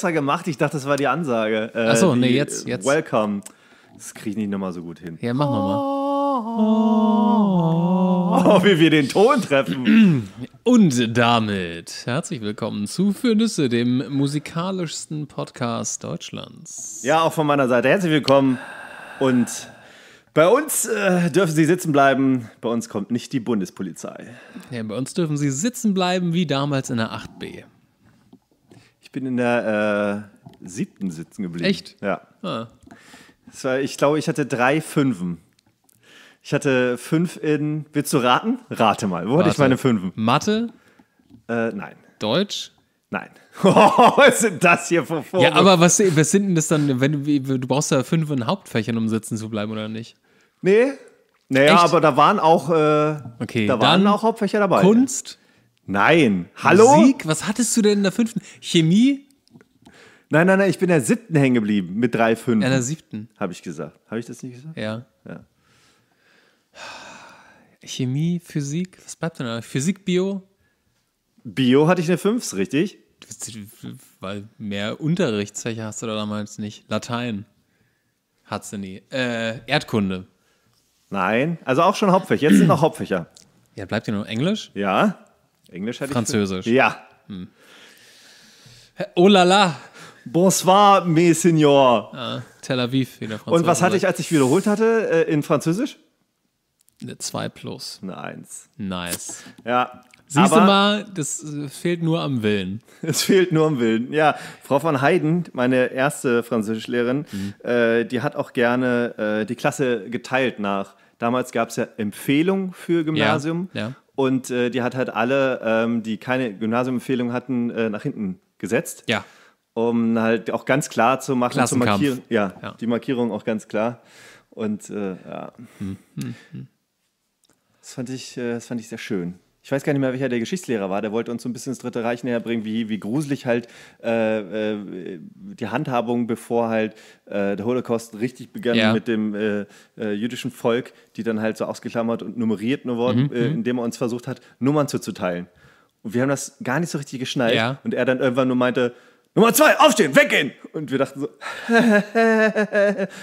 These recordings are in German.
besser gemacht. Ich dachte, das war die Ansage. Äh, Achso, nee, jetzt, jetzt. Welcome. Das kriege ich nicht nochmal so gut hin. Ja, mach nochmal. Oh, oh, oh, wie wir den Ton treffen. Und damit herzlich willkommen zu Für Nüsse, dem musikalischsten Podcast Deutschlands. Ja, auch von meiner Seite herzlich willkommen. Und bei uns äh, dürfen Sie sitzen bleiben, bei uns kommt nicht die Bundespolizei. Ja, bei uns dürfen Sie sitzen bleiben wie damals in der 8b. Ich bin in der äh, siebten sitzen geblieben. Echt? Ja. Ah. war, ich glaube, ich hatte drei Fünfen. Ich hatte fünf in. Willst du raten? Rate mal. Wo Warte. hatte ich meine Fünfen? Mathe? Äh, nein. Deutsch? Nein. was sind das hier vor Ja, aber was, was sind denn das dann, wenn du, du brauchst ja fünf in Hauptfächern, um sitzen zu bleiben, oder nicht? Nee. Naja, Echt? aber da waren auch, äh, okay, da waren auch Hauptfächer dabei. Ne? Kunst? Nein. Hallo? Musik? Was hattest du denn in der fünften? Chemie? Nein, nein, nein, ich bin in der siebten hängen geblieben mit drei, fünf. In der siebten. Habe ich gesagt. Habe ich das nicht gesagt? Ja. ja. Chemie, Physik, was bleibt denn da? Physik, Bio? Bio hatte ich eine 5, richtig? Weil mehr Unterrichtsfächer hast du da damals nicht. Latein hat sie nie. Äh, Erdkunde. Nein, also auch schon Hauptfächer. Jetzt sind noch Hauptfächer. Ja, bleibt dir nur Englisch? Ja. Englisch hätte Französisch. ich. Französisch. Ja. Hm. Oh la la. Bonsoir, mes seniors. Ah, Tel Aviv, wie der Franzose Und was hatte ich, als ich wiederholt hatte, äh, in Französisch? Eine 2 plus. Eine 1. Nice. Ja. Siehst du mal, das äh, fehlt nur am Willen. Es fehlt nur am Willen. Ja, Frau von Heiden, meine erste Französischlehrerin, mhm. äh, die hat auch gerne äh, die Klasse geteilt nach Damals gab es ja Empfehlungen für Gymnasium. Ja, ja. Und äh, die hat halt alle, ähm, die keine Gymnasiumempfehlung hatten, äh, nach hinten gesetzt. Ja. Um halt auch ganz klar zu machen, zu markieren. Ja, ja, die Markierung auch ganz klar. Und äh, ja. Hm. Hm. Das, fand ich, äh, das fand ich sehr schön ich weiß gar nicht mehr, welcher der Geschichtslehrer war, der wollte uns so ein bisschen ins Dritte Reich näher bringen, wie, wie gruselig halt äh, äh, die Handhabung, bevor halt äh, der Holocaust richtig begann ja. mit dem äh, äh, jüdischen Volk, die dann halt so ausgeklammert und nummeriert nur wurden, mhm, äh, mhm. indem er uns versucht hat, Nummern zuzuteilen. Und wir haben das gar nicht so richtig geschnallt. Ja. Und er dann irgendwann nur meinte, Nummer zwei, aufstehen, weggehen. Und wir dachten so,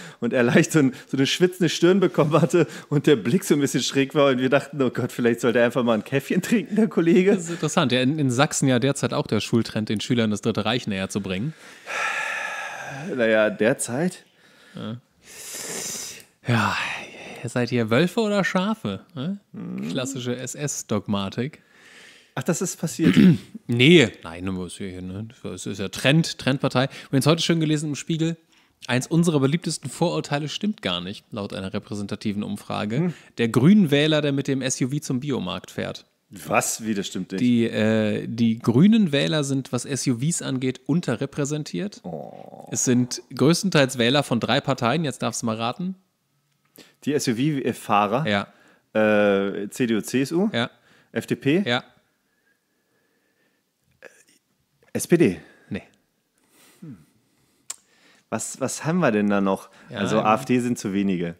und er leicht so, ein, so, eine schwitzende Stirn bekommen hatte und der Blick so ein bisschen schräg war und wir dachten, oh Gott, vielleicht sollte er einfach mal ein Käffchen trinken, der Kollege. Das ist interessant, ja, in, in Sachsen ja derzeit auch der Schultrend, den Schülern das Dritte Reich näher zu bringen. Naja, derzeit. Ja. ja, seid ihr Wölfe oder Schafe? Ne? Klassische SS-Dogmatik. Ach, das ist passiert. nee, nein, ne? das ist ja Trend, Trendpartei. Wir haben heute schön gelesen im Spiegel. Eins unserer beliebtesten Vorurteile stimmt gar nicht, laut einer repräsentativen Umfrage. Hm. Der Grünen-Wähler, der mit dem SUV zum Biomarkt fährt. Was? Wie, das stimmt nicht. Die, äh, die grünen Wähler sind, was SUVs angeht, unterrepräsentiert. Oh. Es sind größtenteils Wähler von drei Parteien, jetzt darfst du mal raten. Die SUV-Fahrer? Ja. Äh, CDU, CSU? Ja. FDP? Ja. SPD? Nee. Hm. Was, was haben wir denn da noch? Ja, also AfD sind zu wenige.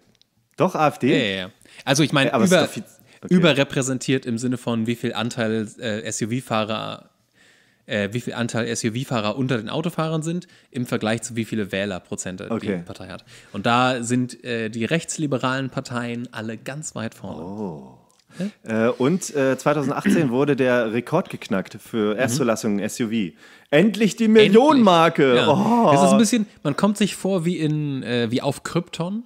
Doch, AfD? Ja, ja, ja. Also ich meine, über, okay. überrepräsentiert im Sinne von wie viel Anteil äh, SUV-Fahrer äh, wie viel Anteil SUV-Fahrer unter den Autofahrern sind, im Vergleich zu wie viele Wählerprozente okay. die Partei hat. Und da sind äh, die rechtsliberalen Parteien alle ganz weit vorne. Oh. Äh, und äh, 2018 wurde der Rekord geknackt für Erstzulassungen mhm. SUV. Endlich die Millionenmarke! Ja. Oh. Es ist ein bisschen, man kommt sich vor wie, in, äh, wie auf Krypton.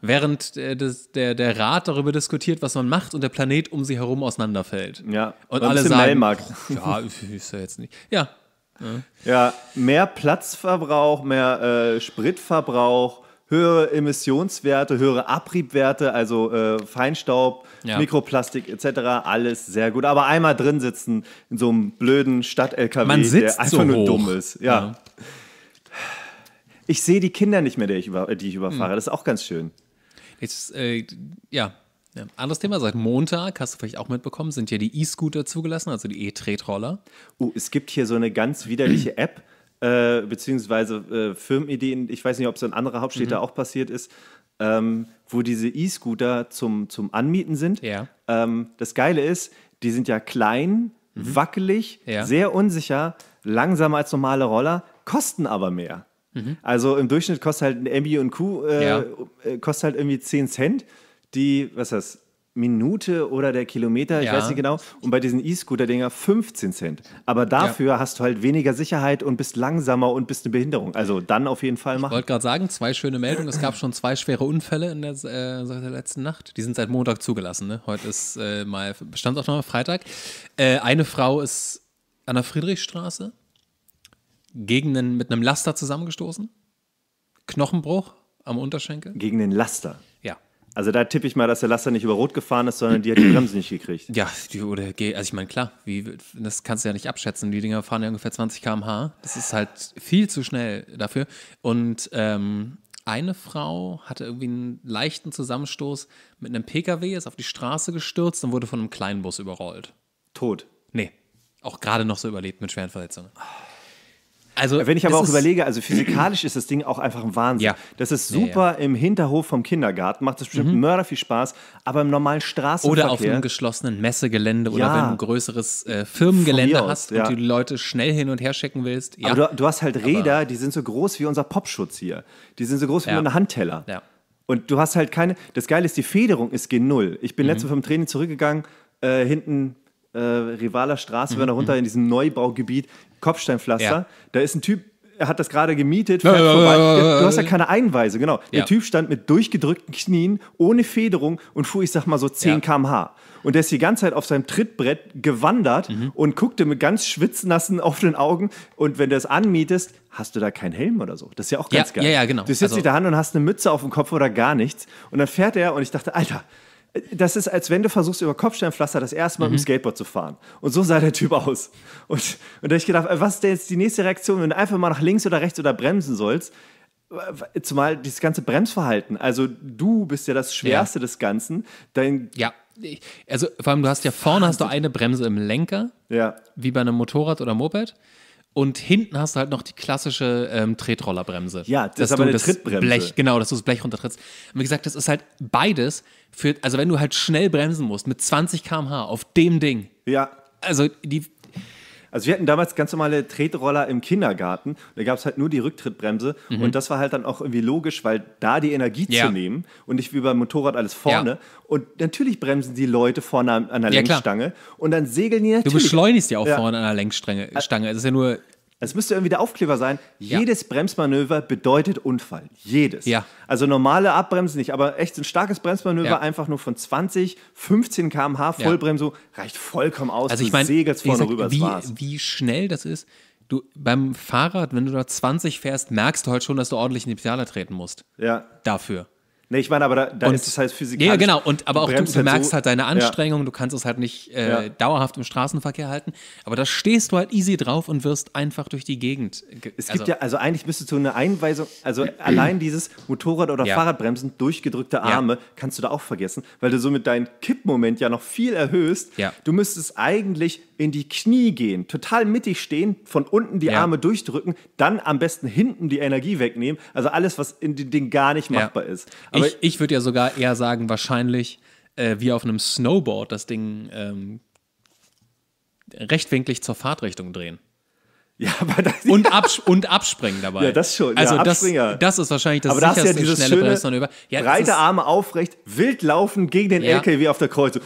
Während äh, das, der, der Rat darüber diskutiert, was man macht und der Planet um sie herum auseinanderfällt. Ja. Und alle sagen, oh, ja, ist ja jetzt nicht. Ja. ja. mehr Platzverbrauch, mehr äh, Spritverbrauch, höhere Emissionswerte, höhere Abriebwerte, also äh, Feinstaub, ja. Mikroplastik etc. Alles sehr gut. Aber einmal drin sitzen in so einem blöden Stadt-LKW, der einfach so nur hoch. dumm ist. Ja. ja. Ich sehe die Kinder nicht mehr, die ich, über, äh, die ich überfahre. Mhm. Das ist auch ganz schön. Jetzt, äh, ja, ja. Anderes Thema, seit Montag, hast du vielleicht auch mitbekommen, sind ja die E-Scooter zugelassen, also die E-Tretroller. Uh, es gibt hier so eine ganz widerliche App. Äh, beziehungsweise äh, Firmenideen, ich weiß nicht, ob es in anderer Hauptstädte mhm. auch passiert ist, ähm, wo diese E-Scooter zum, zum Anmieten sind. Ja. Ähm, das Geile ist, die sind ja klein, mhm. wackelig, ja. sehr unsicher, langsamer als normale Roller, kosten aber mehr. Mhm. Also im Durchschnitt kostet halt ein MB und Q äh, ja. Äh, kostet halt irgendwie 10 Cent. Die, was ist das, Minute oder der Kilometer, ich weiß nicht genau. Und bei diesen E-Scooter-Dinger 15 Cent. Aber dafür ja. hast du halt weniger Sicherheit und bist langsamer und bist eine Behinderung. Also dann auf jeden Fall machen. Ich wollte gerade sagen, zwei schöne Meldungen. Es gab schon zwei schwere Unfälle in der, äh, der letzten Nacht. Die sind seit Montag zugelassen. Ne? Heute ist äh, mal Bestandsaufnahme, Freitag. Äh, eine Frau ist an der Friedrichstraße gegen einen, mit einem Laster zusammengestoßen. Knochenbruch am Unterschenkel. Gegen den Laster. Also da tippe ich mal, dass der Laster nicht über Rot gefahren ist, sondern die hat die Bremse nicht gekriegt. Ja, die, oder also ich meine, klar, wie, das kannst du ja nicht abschätzen. Die Dinger fahren ja ungefähr 20 km/h. Das ist halt viel zu schnell dafür. Und ähm, eine Frau hatte irgendwie einen leichten Zusammenstoß mit einem Pkw, ist auf die Straße gestürzt und wurde von einem Kleinbus überrollt. Tot? Nee. Auch gerade noch so überlebt mit schweren Verletzungen. Oh. Also, Wenn ich aber auch überlege, also physikalisch ist das Ding auch einfach ein Wahnsinn. Ja. Das ist super ja, ja. im Hinterhof vom Kindergarten, macht das bestimmt mhm. Mörder viel Spaß, aber im normalen Straßenverkehr. Oder auf einem geschlossenen Messegelände oder wenn du ein größeres äh, Firmengelände aus, hast und die Leute schnell hin und her schicken willst. Aber du, du, hast halt Räder, aber die sind so groß wie unser Popschutz hier. Die sind so groß wie eine Handteller. Und du hast halt keine. Das Geile ist, die Federung ist G0. Ich bin mhm. letztens vom Training zurückgegangen, äh, hinten äh, Rivaler Straße, mhm. wenn er mhm, runter mhm. in diesem Neubaugebiet, Kopfsteinpflaster. Ja. Da ist ein Typ, er hat das gerade gemietet, fährt vorbei. Ja, du hast ja keine Einweise, genau. Der Typ stand mit durchgedrückten Knien, ohne Federung und fuhr, ich sag mal, so 10 km/h. Und der ist die ganze Zeit auf seinem Trittbrett gewandert mhm. und guckte mit ganz schwitznassen offenen Augen. Und wenn du das anmietest, hast du da keinen Helm oder so. Das ist ja auch ganz geil. Ja, ja, genau. Du sitzt also, da an und hast eine Mütze auf dem Kopf oder gar nichts. Und dann fährt er und ich dachte, Alter, das ist, als wenn du versuchst, über Kopfsteinpflaster das erste Mal mhm. mit dem mhm. Skateboard zu fahren. Und so sah der Typ aus. Und, und da habe ich gedacht, was ist denn jetzt die nächste Reaktion, wenn du einfach mal nach links oder rechts oder bremsen sollst? Zumal dieses ganze Bremsverhalten. Also, du bist ja das Schwerste ja. des Ganzen. Dein ja. Also, vor allem, du hast ja vorne hast du eine Bremse im Lenker, ja. wie bei einem Motorrad oder Moped. Und hinten hast du halt noch die klassische ähm, Tretrollerbremse. Ja, das ist aber eine das Trittbremse. Blech, genau, dass du das Blech runtertrittst. Und wie gesagt, das ist halt beides für, also wenn du halt schnell bremsen musst mit 20 km/h auf dem Ding. Ja. Also die also wir hatten damals ganz normale Tretroller im Kindergarten. Da gab es halt nur die Rücktrittbremse. Mhm. Und das war halt dann auch irgendwie logisch, weil da die Energie ja. zu nehmen und nicht wie beim Motorrad alles vorne. Ja. Und natürlich bremsen die Leute vorne an, an der ja, Lenkstange. Klar. Und dann segeln die natürlich. Du beschleunigst ja auch vorne an der Lenkstange. Es ist ja nur es müsste irgendwie der Aufkleber sein. Ja. Jedes Bremsmanöver bedeutet Unfall. Jedes. Ja. Also normale Abbremsen nicht, aber echt ein starkes Bremsmanöver, ja. einfach nur von 20, 15 km/h Vollbremsung, reicht vollkommen aus. Also ich meine, segelst vorne sag, rüber. Wie, wie schnell das ist. Du, beim Fahrrad, wenn du da 20 fährst, merkst du halt schon, dass du ordentlich in die Pedale treten musst. Ja. Dafür. Nee, ich meine, aber da, da und, ist es halt physikalisch. Ja, genau. Und, aber auch du, du halt merkst halt deine Anstrengung, du kannst es halt nicht äh, ja. dauerhaft im Straßenverkehr halten. Aber da stehst du halt easy drauf und wirst einfach durch die Gegend. Es also, gibt ja, also eigentlich müsstest du eine Einweisung, also allein dieses Motorrad- oder ja. Fahrradbremsen, durchgedrückte Arme, kannst du da auch vergessen, weil du somit deinen Kippmoment ja noch viel erhöhst. Du müsstest eigentlich in die Knie gehen, total mittig stehen, von unten die Arme durchdrücken, dann am besten hinten die Energie wegnehmen. Also alles, was in dem Ding gar nicht machbar ist. Aber ich, ich würde ja sogar eher sagen, wahrscheinlich äh, wie auf einem Snowboard das Ding ähm, rechtwinklig zur Fahrtrichtung drehen. Ja, aber das, und, ja. abs und abspringen dabei. Ja, das schon. Also ja, das, das ist wahrscheinlich das aber das sicherste, ja schnelle schöne, ja, breite Arme aufrecht, wild laufen gegen den LKW auf der Kreuzung.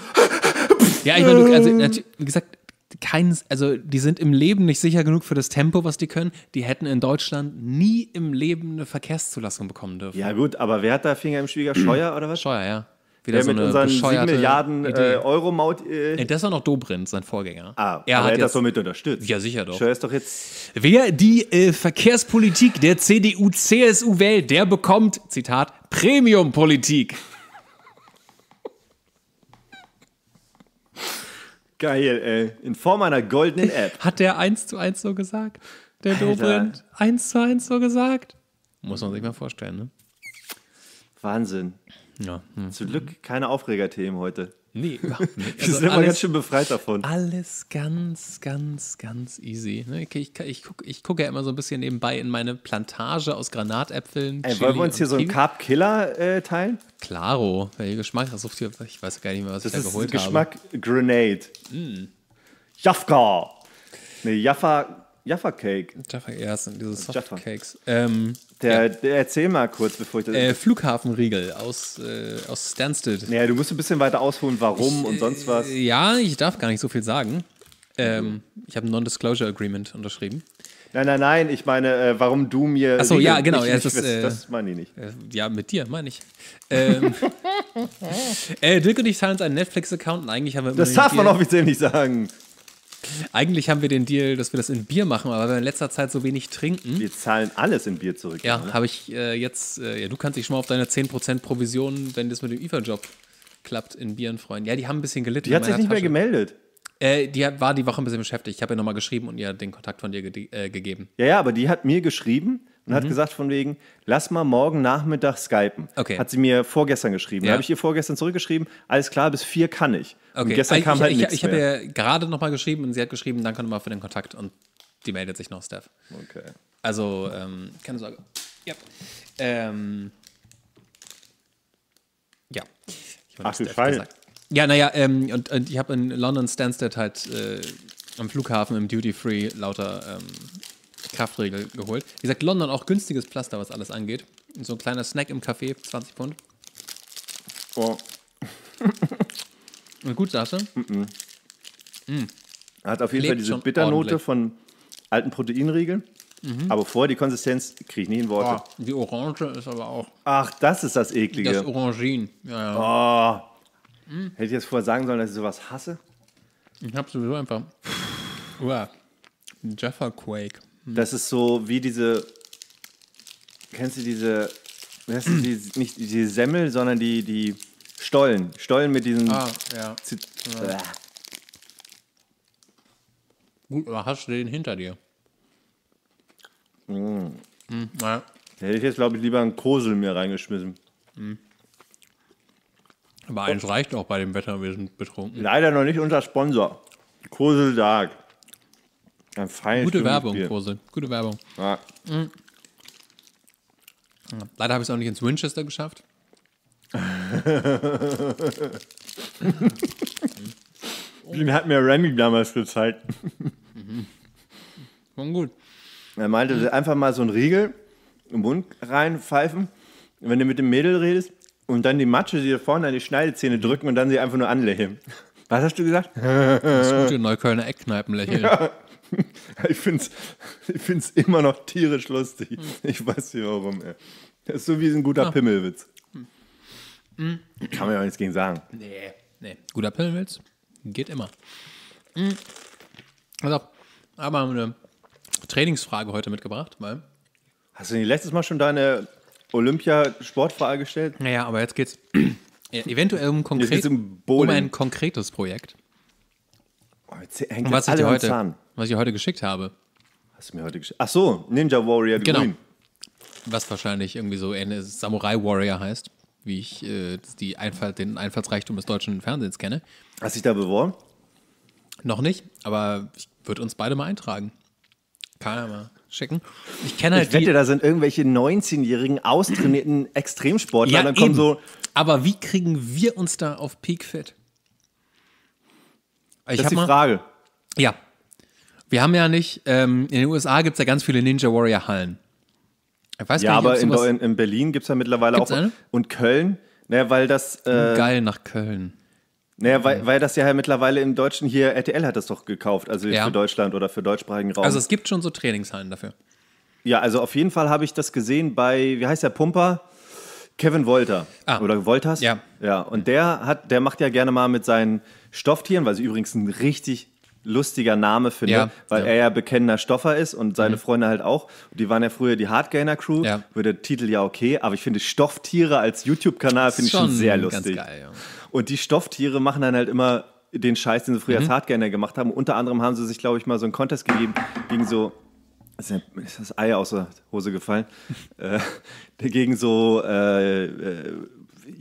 Ja, ich meine, also, wie gesagt, kein, also die sind im Leben nicht sicher genug für das Tempo, was die können. Die hätten in Deutschland nie im Leben eine Verkehrszulassung bekommen dürfen. Ja gut, aber wer hat da Finger im Schwieger? Scheuer oder was? Scheuer, ja. Wieder der so mit unseren 7 Milliarden Idee. Äh, euro maut äh Das war noch Dobrindt, sein Vorgänger. Ah, er hat, er das so mit unterstützt. Ja, sicher doch. Scheuer ist doch jetzt. Wer die äh, Verkehrspolitik der CDU-CSU wählt, der bekommt, Zitat, Premium-Politik. Geil, ey. Äh, in Form einer goldenen App. Hat der eins zu eins so gesagt? Der Dobrindt? Eins zu eins so gesagt? Muss man sich mal vorstellen, ne? Wahnsinn. Ja. Hm. Zum Glück keine Aufregerthemen heute. Nee, überhaupt nicht. wir sind also immer ganz schön befreit davon. Alles ganz, ganz, ganz easy. Ne? Ich, ich, ich gucke ich guck ja immer so ein bisschen nebenbei in meine Plantage aus Granatäpfeln. Ey, Chili wollen wir uns hier so einen Carb Killer äh, teilen? Klaro. Welcher Geschmack? Das sucht hier, ich weiß gar nicht mehr, was das ich da geholt Geschmack habe. Geschmack Grenade. Mm. Jafka. Nee, Jaffa Jaffa Cake. Jaffa, ja, das sind diese Softcakes. Ähm, der, ja. der, erzähl mal kurz, bevor ich das. Äh, Flughafenriegel aus, äh, aus Stansted. Naja, du musst ein bisschen weiter ausholen, warum ich, und sonst was. Äh, ja, ich darf gar nicht so viel sagen. Ähm, ich habe ein Non-Disclosure Agreement unterschrieben. Nein, nein, nein, ich meine, äh, warum du mir. Achso, ja, genau. ja, das, äh, das meine ich nicht. Äh, ja, mit dir, meine ich. Ähm, äh, Dirk und ich teilen uns einen Netflix-Account und eigentlich haben wir. Das darf man offiziell nicht sagen. Eigentlich haben wir den Deal, dass wir das in Bier machen, aber wir in letzter Zeit so wenig trinken. Wir zahlen alles in Bier zurück. Ja, ne? habe ich äh, jetzt. Äh, ja, du kannst dich schon mal auf deine 10% Provision, wenn das mit dem IFA-Job klappt, in Bieren freuen. Ja, die haben ein bisschen gelitten. Die hat sich nicht Tasche. mehr gemeldet. Äh, die hat, war die Woche ein bisschen beschäftigt. Ich habe ihr nochmal geschrieben und ihr den Kontakt von dir ge äh, gegeben. Ja, ja, aber die hat mir geschrieben, und mhm. hat gesagt von wegen, lass mal morgen Nachmittag skypen. Okay. Hat sie mir vorgestern geschrieben. Ja. Da habe ich ihr vorgestern zurückgeschrieben, alles klar, bis vier kann ich. Okay. Und gestern ich, kam ich, halt ich, Ich habe ihr gerade nochmal geschrieben und sie hat geschrieben, danke nochmal für den Kontakt und die meldet sich noch, Steph. Okay. Also, ähm, keine Sorge. Ja. Ähm, ja. Ich Ach, du Fall. Ja, naja, ähm, und, und, ich habe in London Stansted halt äh, am Flughafen im Duty Free lauter ähm, Kraftregel geholt. Wie gesagt, London auch günstiges Pflaster, was alles angeht. So ein kleiner Snack im Café, 20 Pfund. Boah. Und gut, sagst du? Mm -mm. Mm. Hat auf jeden Lebt Fall diese Bitternote von alten Proteinriegeln. Mhm. Aber vorher die Konsistenz kriege ich nie in Worte. Oh, die Orange ist aber auch. Ach, das ist das Eklige. Das Orangin. Ja, ja. Boah. Mhm. Hätte ich jetzt vorher sagen sollen, dass ich sowas hasse? Ich habe sowieso einfach. Uah. Jaffa Quake. Hm. Das ist so wie diese. Kennst du diese. Das ist die, nicht die Semmel, sondern die, die Stollen. Stollen mit diesen. Ah, ja. Zit ja. hast du den hinter dir? Mm. Hm, ja. hätte ich jetzt, glaube ich, lieber einen Kosel mir reingeschmissen. Hm. Aber eins oh. reicht auch bei dem Wetter, wir sind betrunken. Leider noch nicht unser Sponsor. Kosel Dark. Ein freies Gute Werbung, Bier. Pose. Gute Werbung. Ja. Mhm. Leider habe ich es auch nicht ins Winchester geschafft. Den hat mir Randy damals gezeigt. Mhm. Schon gut. Er meinte, einfach mal so einen Riegel im Mund reinpfeifen, wenn du mit dem Mädel redest und dann die Matsche die dir vorne an die Schneidezähne drücken und dann sie einfach nur anlächeln. Was hast du gesagt? Das gute Neuköllner Eckkneipenlächeln. Ja. ich finde es ich find's immer noch tierisch lustig. Hm. Ich weiß nicht warum. Ey. Das ist so wie ein guter ah. Pimmelwitz. Hm. hm. Kann man ja auch nichts gegen sagen. Nee, nee. Guter Pimmelwitz geht immer. Hm. Also, aber eine Trainingsfrage heute mitgebracht, weil. Hast du nicht letztes Mal schon deine Olympia-Sportfrage gestellt? Naja, aber jetzt geht's ja, eventuell um, konkret, um ein konkretes Projekt. Oh, jetzt hängt was ich dir heute, was ich heute geschickt habe. Hast du mir heute geschickt? Ach so, Ninja Warrior Green. Genau. Was wahrscheinlich irgendwie so Samurai Warrior heißt, wie ich äh, die Einfall, den Einfallsreichtum des deutschen Fernsehens kenne. Hast du dich da beworben? Noch nicht, aber ich würde uns beide mal eintragen. Kann Keiner mal schicken. Ich kenne halt. Ich wette, da sind irgendwelche 19-jährigen, austrainierten Extremsportler. Ja, dann kommen eben. so. Aber wie kriegen wir uns da auf Peak Fit? Ich das ist die Frage. Ja, wir haben ja nicht, ähm, in den USA gibt es ja ganz viele Ninja Warrior Hallen. Ich weiß ja, nicht, aber in, in, in, Berlin gibt es ja mittlerweile gibt's auch. Eine? Und Köln? Naja, ne, weil das. Äh, Geil nach Köln. Naja, ne, weil, weil das ja halt mittlerweile im Deutschen hier, RTL hat das doch gekauft, also ja. für Deutschland oder für deutschsprachigen Raum. Also es gibt schon so Trainingshallen dafür. Ja, also auf jeden Fall habe ich das gesehen bei, wie heißt der Pumper? Kevin Wolter. Ah. Oder Wolters? Ja. Ja, und der hat, der macht ja gerne mal mit seinen Stofftieren, weil sie übrigens ein richtig, lustiger Name finde, ja, weil ja. er ja bekennender Stoffer ist und seine mhm. Freunde halt auch. Die waren ja früher die Hardgainer Crew, ja. würde Titel ja okay, aber ich finde Stofftiere als YouTube-Kanal finde ich schon sehr lustig. Geil, ja. Und die Stofftiere machen dann halt immer den Scheiß, den sie früher mhm. als Hardgainer gemacht haben. Unter anderem haben sie sich, glaube ich, mal so einen Contest gegeben gegen so ist das Ei aus der Hose gefallen. äh, gegen so äh, äh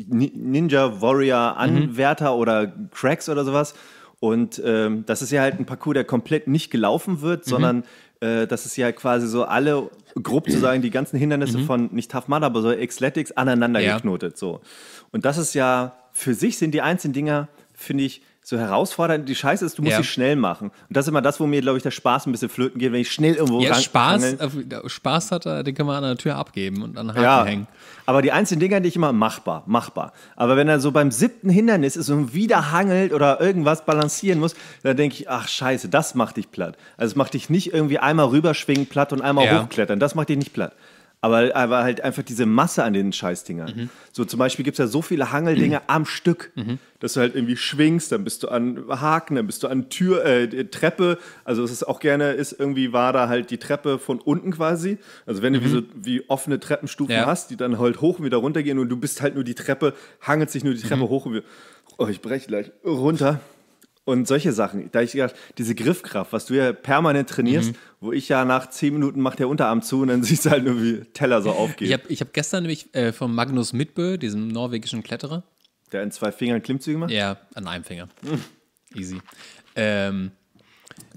Ninja Warrior mhm. Anwärter mhm. oder Cracks oder sowas. Und ähm, das ist ja halt ein Parcours, der komplett nicht gelaufen wird, mhm. sondern äh, das ist ja quasi so alle, grob zu sagen, die ganzen Hindernisse mhm. von nicht Tough Mudder, aber so Xletics aneinander ja. geknotet. So. Und das ist ja, für sich sind die einzelnen Dinger, finde ich, so herausfordernd. Die Scheiße ist, du musst ja. sie schnell machen. Und das ist immer das, wo mir, glaube ich, der Spaß ein bisschen flöten geht, wenn ich schnell irgendwo ja, ran Spaß, angeln. Äh, Spaß hat er, den kann man an der Tür abgeben und an Haken ja. hängen. Aber die einzelnen Dinger, die ich immer machbar, machbar. Aber wenn er so beim siebten Hindernis ist und wieder hangelt oder irgendwas balancieren muss, dann denke ich, ach scheiße, das macht dich platt. Also es macht dich nicht irgendwie einmal rüberschwingen platt und einmal ja. hochklettern. Das macht dich nicht platt aber, aber halt einfach diese Masse an den Scheißdingern. Mhm. So zum Beispiel gibt es ja so viele Hangeldinger mhm. am Stück, mhm. dass du halt irgendwie schwingst, dann bist du an Haken, dann bist du an Tür, äh, äh Treppe. Also was es auch gerne, ist irgendwie war da halt die Treppe von unten quasi. Also wenn du mhm. wie, so, wie offene Treppenstufen ja. hast, die dann halt hoch und wieder runter gehen und du bist halt nur die Treppe, hangelt sich nur die Treppe mhm. hoch und wieder. Oh, ich breche gleich runter und solche Sachen. Da ich gedacht, diese Griffkraft, was du ja permanent trainierst, mhm. wo ich ja nach zehn Minuten macht der Unterarm zu und dann siehst du halt nur, wie Teller so aufgeht. Ich habe hab gestern nämlich äh, von Magnus Mitbö, diesem norwegischen Kletterer. Der in zwei Fingern Klimmzüge macht? Ja, an einem Finger. Mhm. Easy. Ähm,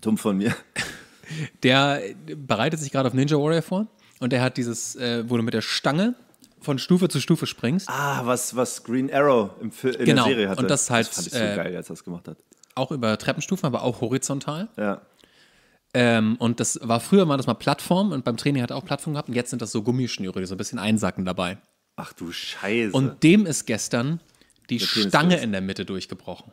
Dumm von mir. Der bereitet sich gerade auf Ninja Warrior vor und der hat dieses, äh, wo du mit der Stange von Stufe zu Stufe springst. Ah, was, was Green Arrow im in genau. der Serie hatte. Und das halt. Das fand ich so äh, geil, als er das gemacht hat auch über Treppenstufen, aber auch horizontal. Ja. Ähm, und das war früher mal das mal Plattform und beim Training hat er auch Plattform gehabt und jetzt sind das so Gummischnüre, die so ein bisschen einsacken dabei. Ach du Scheiße. Und dem ist gestern die der Stange in der Mitte durchgebrochen.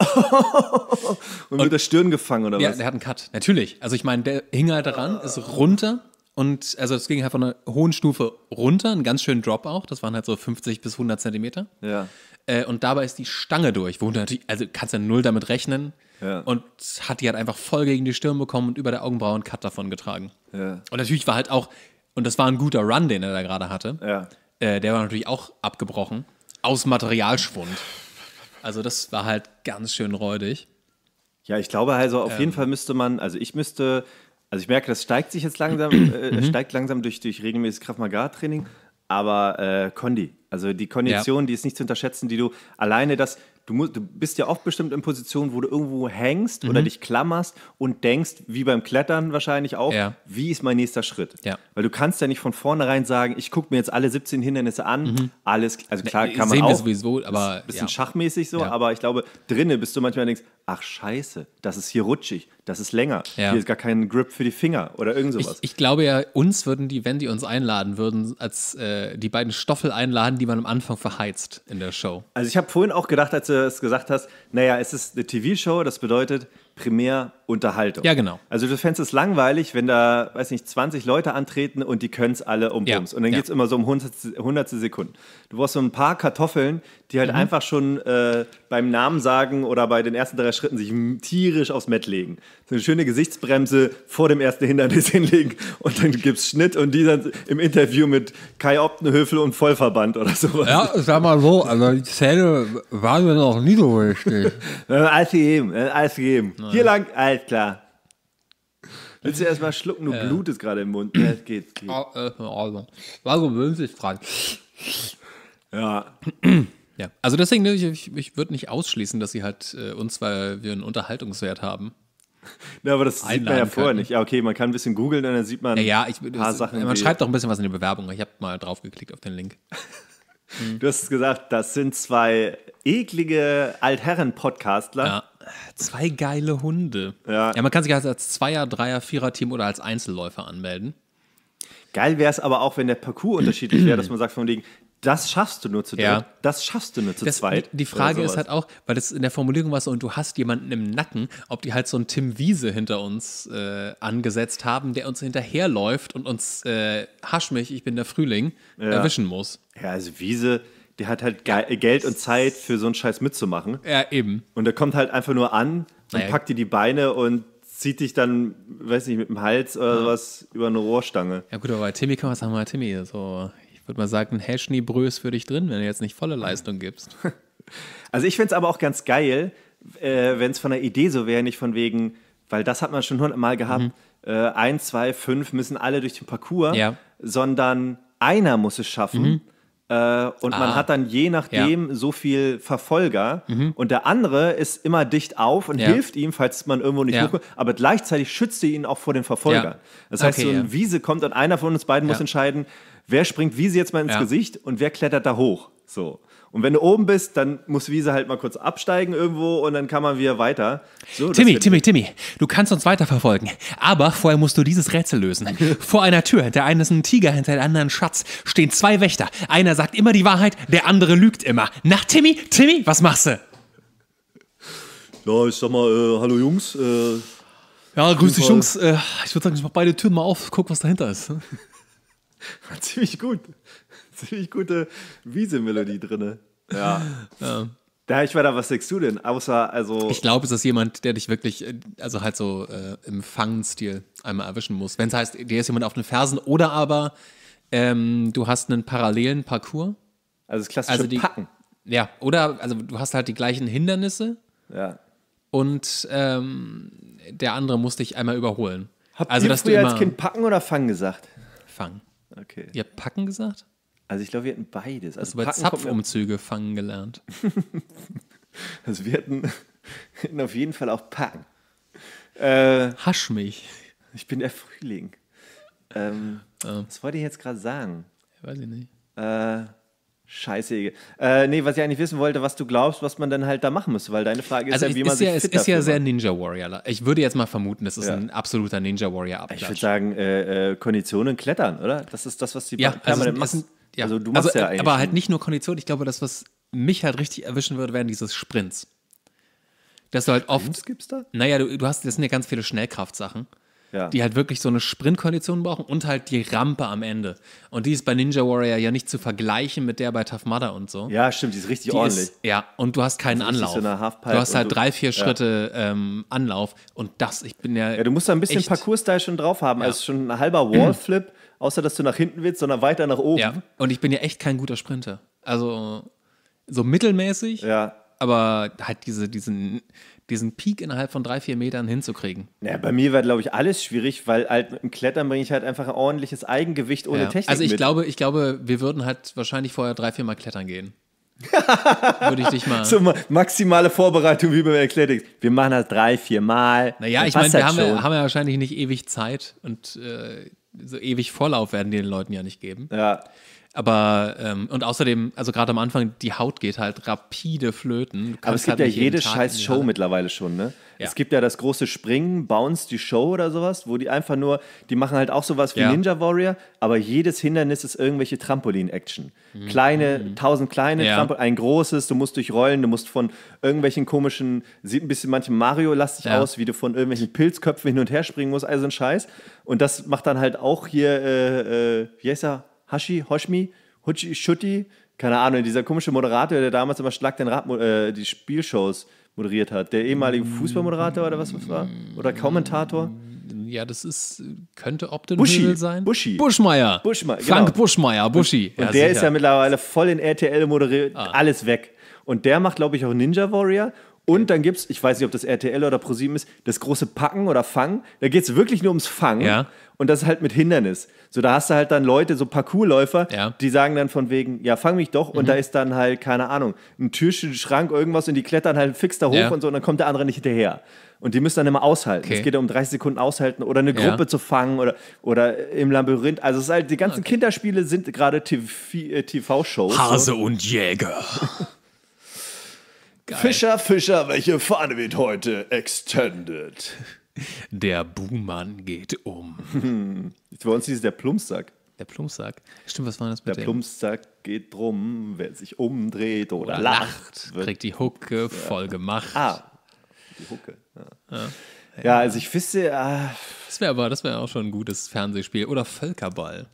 und, und mit der Stirn gefangen oder ja, was? Ja, der hat einen Cut, natürlich. Also ich meine, der hing halt daran, ist runter und also es ging halt von einer hohen Stufe runter, einen ganz schönen Drop auch, das waren halt so 50 bis 100 Zentimeter. Ja. Äh, und dabei ist die Stange durch, wo du natürlich, also kannst du ja null damit rechnen. Ja. Und hat die halt einfach voll gegen die Stirn bekommen und über der Augenbraue einen Cut davon getragen. Ja. Und natürlich war halt auch, und das war ein guter Run, den er da gerade hatte. Ja. Äh, der war natürlich auch abgebrochen. Aus Materialschwund. Also das war halt ganz schön räudig. Ja, ich glaube also auf ähm. jeden Fall müsste man, also ich müsste, also ich merke, das steigt sich jetzt langsam, äh, mhm. steigt langsam durch, durch regelmäßiges Kraft-Magar-Training. Aber äh, Condi, also die Kondition, ja. die ist nicht zu unterschätzen, die du alleine das, du, musst, du bist ja oft bestimmt in Positionen, wo du irgendwo hängst mhm. oder dich klammerst und denkst, wie beim Klettern wahrscheinlich auch, ja. wie ist mein nächster Schritt? Ja. Weil du kannst ja nicht von vornherein sagen, ich gucke mir jetzt alle 17 Hindernisse an, mhm. alles, also klar äh, kann man auch, sowieso, aber, bisschen ja. schachmäßig so, aber ich glaube, drinnen bist du manchmal denkst, ach scheiße, das ist hier rutschig, das ist länger, ja. hier ist gar kein Grip für die Finger oder irgend sowas. Ich, ich, glaube ja, uns würden die, wenn die uns einladen würden, als äh, die beiden Stoffel einladen, die man am Anfang verheizt in der Show. Also ich habe vorhin auch gedacht, als du es gesagt hast, naja, es ist eine TV-Show, das bedeutet, primär Unterhaltung. Ja, genau. Also du fändest es langweilig, wenn da, weiß nicht, 20 Leute antreten und die können es alle um ja. Und dann ja. geht es immer so um hundertste, hundertste Sekunden. Du brauchst so ein paar Kartoffeln, die halt mhm. einfach schon äh, beim Namen sagen oder bei den ersten drei Schritten sich tierisch aufs Mett legen so eine schöne Gesichtsbremse vor dem ersten Hindernis hinlegen und dann gibt es Schnitt und die dann im Interview mit Kai Optenhöfel und Vollverband oder sowas. Ja, sag mal so, also die Zähne waren mir noch nie so richtig. alles gegeben, alles gegeben. Nein. Hier lang, alles klar. Willst du erstmal schlucken? Du äh. blutest gerade im Mund. Ja, es geht. geht. Ah, äh, also. War gewöhnt sich dran. Ja. Ja, also deswegen, ne, ich, ich, ich würde nicht ausschließen, dass sie halt äh, uns, weil wir einen Unterhaltungswert haben, na, aber das sieht man ja vorher können. nicht. Ja, okay, man kann ein bisschen googeln und dann sieht man ja, ja, ich, ein paar das, Sachen. Man schreibt doch ein bisschen was in die Bewerbung. Ich habe mal drauf geklickt auf den Link. Du hast gesagt, das sind zwei eklige Altherren-Podcastler. Ja. Zwei geile Hunde. Ja. ja, man kann sich also als Zweier-, Dreier-, Vierer-Team oder als Einzelläufer anmelden. Geil wäre es aber auch, wenn der Parcours unterschiedlich wäre, dass man sagt, von wegen, das schaffst du nur zu ja. dritt, das schaffst du nur zu das, zweit. Die Frage ist halt auch, weil das in der Formulierung war so, und du hast jemanden im Nacken, ob die halt so einen Tim Wiese hinter uns äh, angesetzt haben, der uns hinterherläuft und uns, äh, hasch mich, ich bin der Frühling, ja. erwischen muss. Ja, also Wiese, der hat halt Ge Geld und Zeit für so einen Scheiß mitzumachen. Ja, eben. Und der kommt halt einfach nur an und naja. packt dir die Beine und zieht dich dann, weiß nicht, mit dem Hals oder ja. sowas über eine Rohrstange. Ja gut, aber bei Timmy kann man sagen, mal Timmy, so würde mal sagen, ein Heschni-Brös für dich drin, wenn du jetzt nicht volle Leistung gibst. Also ich finde es aber auch ganz geil, äh, wenn es von der Idee so wäre, nicht von wegen, weil das hat man schon hundertmal gehabt, mhm. äh, ein, zwei, fünf müssen alle durch den Parcours, ja. sondern einer muss es schaffen. Mhm. Äh, und ah. man hat dann je nachdem ja. so viel Verfolger mhm. und der andere ist immer dicht auf und ja. hilft ihm, falls man irgendwo nicht ja. hochkommt, aber gleichzeitig schützt er ihn auch vor den Verfolgern. Das heißt, okay, so eine Wiese kommt und einer von uns beiden muss entscheiden, wer springt Wiese jetzt mal ins ja. Gesicht und wer klettert da hoch? So. Und wenn du oben bist, dann muss Wiese halt mal kurz absteigen irgendwo und dann kann man wieder weiter. So, Timmy, Timmy, Timmy, du kannst uns weiterverfolgen. Aber vorher musst du dieses Rätsel lösen. Vor einer Tür, hinter einem ist ein Tiger, hinter der anderen ein Schatz, stehen zwei Wächter. Einer sagt immer die Wahrheit, der andere lügt immer. Nach Timmy, Timmy, was machst du? Ja, ich sag mal, äh, hallo Jungs. Äh, ja, grüß dich Jungs. Äh, ich würde sagen, ich mach beide Türen mal auf, guck, was dahinter ist. Ne? War ziemlich gut. Ziemlich gute Wiese-Melodie drin. Ja. ja. Da ich weiter, was denkst du denn? Außer, also. Ich glaube, es ist jemand, der dich wirklich, äh, also halt so äh, im Fangenstil einmal erwischen muss. Wenn es heißt, dir ist jemand auf den Fersen oder aber ähm, du hast einen parallelen Parcours. Also das klassische also die, Packen. Ja, oder, also du hast halt die gleichen Hindernisse. Ja. Und ähm, der andere muss dich einmal überholen. Habt also, ihr früher als Kind Packen oder Fangen gesagt? Fangen. Okay. Ihr habt Packen gesagt? Also ich glaube, wir hatten beides. Also Hast du bei Zapfumzüge fangen gelernt? also wir hatten, hatten, auf jeden Fall auch Packen. Äh, Hasch mich. Ich bin der Frühling. Ähm, oh. Was wollte ich jetzt gerade sagen? Weiß ich nicht. Äh, Scheiße. Äh, nee, was ich eigentlich wissen wollte, was du glaubst, was man dann halt da machen muss, weil deine Frage ist also ja, wie man ist sich ja, Es ist ja sehr Ninja Warrior. Ich würde jetzt mal vermuten, das ist ja. ein absoluter Ninja Warrior Abschluss. Ich würde sagen, äh, äh, Kondition Klettern, oder? Das ist das, was die ja, also permanent also, machen. Ja. Also du also, machst also, ja äh, eigentlich. Aber halt nicht nur Konditionen, Ich glaube, das, was mich halt richtig erwischen würde, wären diese Sprints. Dass du halt oft. Sprints gibt's da? Naja, du, du hast, das sind ja ganz viele Schnellkraftsachen ja. die halt wirklich so eine Sprintkondition brauchen und halt die Rampe am Ende. Und die ist bei Ninja Warrior ja nicht zu vergleichen mit der bei Tough Mudder und so. Ja, stimmt, die ist richtig die ordentlich. Ist, ja, und du hast keinen Anlauf. So du hast halt du, drei, vier Schritte ähm, Anlauf und das, ich bin ja. Ja, du musst da ein bisschen Parcours-Style schon drauf haben. Ja. Also schon ein halber Wallflip, mhm. außer dass du nach hinten willst, sondern weiter nach oben. Ja, und ich bin ja echt kein guter Sprinter. Also so mittelmäßig. Ja aber halt diese, diesen diesen Peak innerhalb von drei, vier Metern hinzukriegen? Ja, bei mir war, glaube ich, alles schwierig, weil halt im Klettern bringe ich halt einfach ein ordentliches Eigengewicht ohne ja. Technik. Also ich mit. glaube, ich glaube, wir würden halt wahrscheinlich vorher drei, vier Mal klettern gehen. Würde ich dich mal. So maximale Vorbereitung wie bei Athletics. Wir machen das drei, vier Mal. Naja, ich meine, wir haben, ja, haben ja wahrscheinlich nicht ewig Zeit und äh, so ewig Vorlauf werden die den Leuten ja nicht geben. Ja. Aber ähm, und außerdem, also gerade am Anfang, die Haut geht halt rapide flöten. Aber es gibt halt ja jede scheiß Show Halle. mittlerweile schon, ne? Ja. Es gibt ja das große Springen, Bounce, die Show oder sowas, wo die einfach nur, die machen halt auch sowas wie ja. Ninja Warrior, aber jedes Hindernis ist irgendwelche Trampolin-Action. Mhm. Kleine, mhm. tausend kleine ja. Trampolin, ein großes, du musst durchrollen, du musst von irgendwelchen komischen, sieht ein bisschen manchmal Mario-lastig aus, wie du von irgendwelchen Pilzköpfen hin und her springen musst, also ein Scheiß. Und das macht dann halt auch hier, äh, äh, wie heißt er? Hashi, Hoshmi, Hutschi, Schutti, keine Ahnung, dieser komische Moderator, der damals immer Schlag den Rad, äh, die Spielshows moderiert hat, der ehemalige Fußballmoderator oder was das war? Oder Kommentator? Ja, das ist, könnte Obdenhövel sein. Buschi. Buschmeier. Buschmeier. Genau. Frank Buschmeier, Buschi. Und, und ja, der sicher. ist ja mittlerweile voll in RTL moderiert, ah. alles weg. Und der macht, glaube ich, auch Ninja Warrior. Und dann gibt es, ich weiß nicht, ob das RTL oder ProSieben ist, das große Packen oder Fangen. Da geht es wirklich nur ums Fangen. Ja. Und das ist halt mit Hindernis. So, da hast du halt dann Leute, so Parkourläufer, ja. die sagen dann von wegen, ja, fang mich doch. Mhm. Und da ist dann halt, keine Ahnung, ein Türchen, Schrank, irgendwas und die klettern halt fix da hoch ja. und so und dann kommt der andere nicht hinterher. Und die müssen dann immer aushalten. Es geht ja um 30 Sekunden aushalten oder eine Gruppe zu fangen oder, oder im Labyrinth. Also es ist halt, die ganzen okay. Kinderspiele sind gerade TV-Shows. Äh, Hase so. Ne? und Jäger. Geil. Fischer, Fischer, welche Fahne wird heute extended? Der Buhmann geht um. Bei uns hieß es der Plumpsack. Der Plumpsack? Stimmt, was war das mit Der dem? Plumpsack geht drum, wer sich umdreht oder, oder lacht, lacht kriegt die Hucke voll gemacht. Ah, die Hucke. Ja, ja. ja also ich wüsste. Äh, ah, das wäre aber, das wäre auch schon ein gutes Fernsehspiel. Oder Völkerball.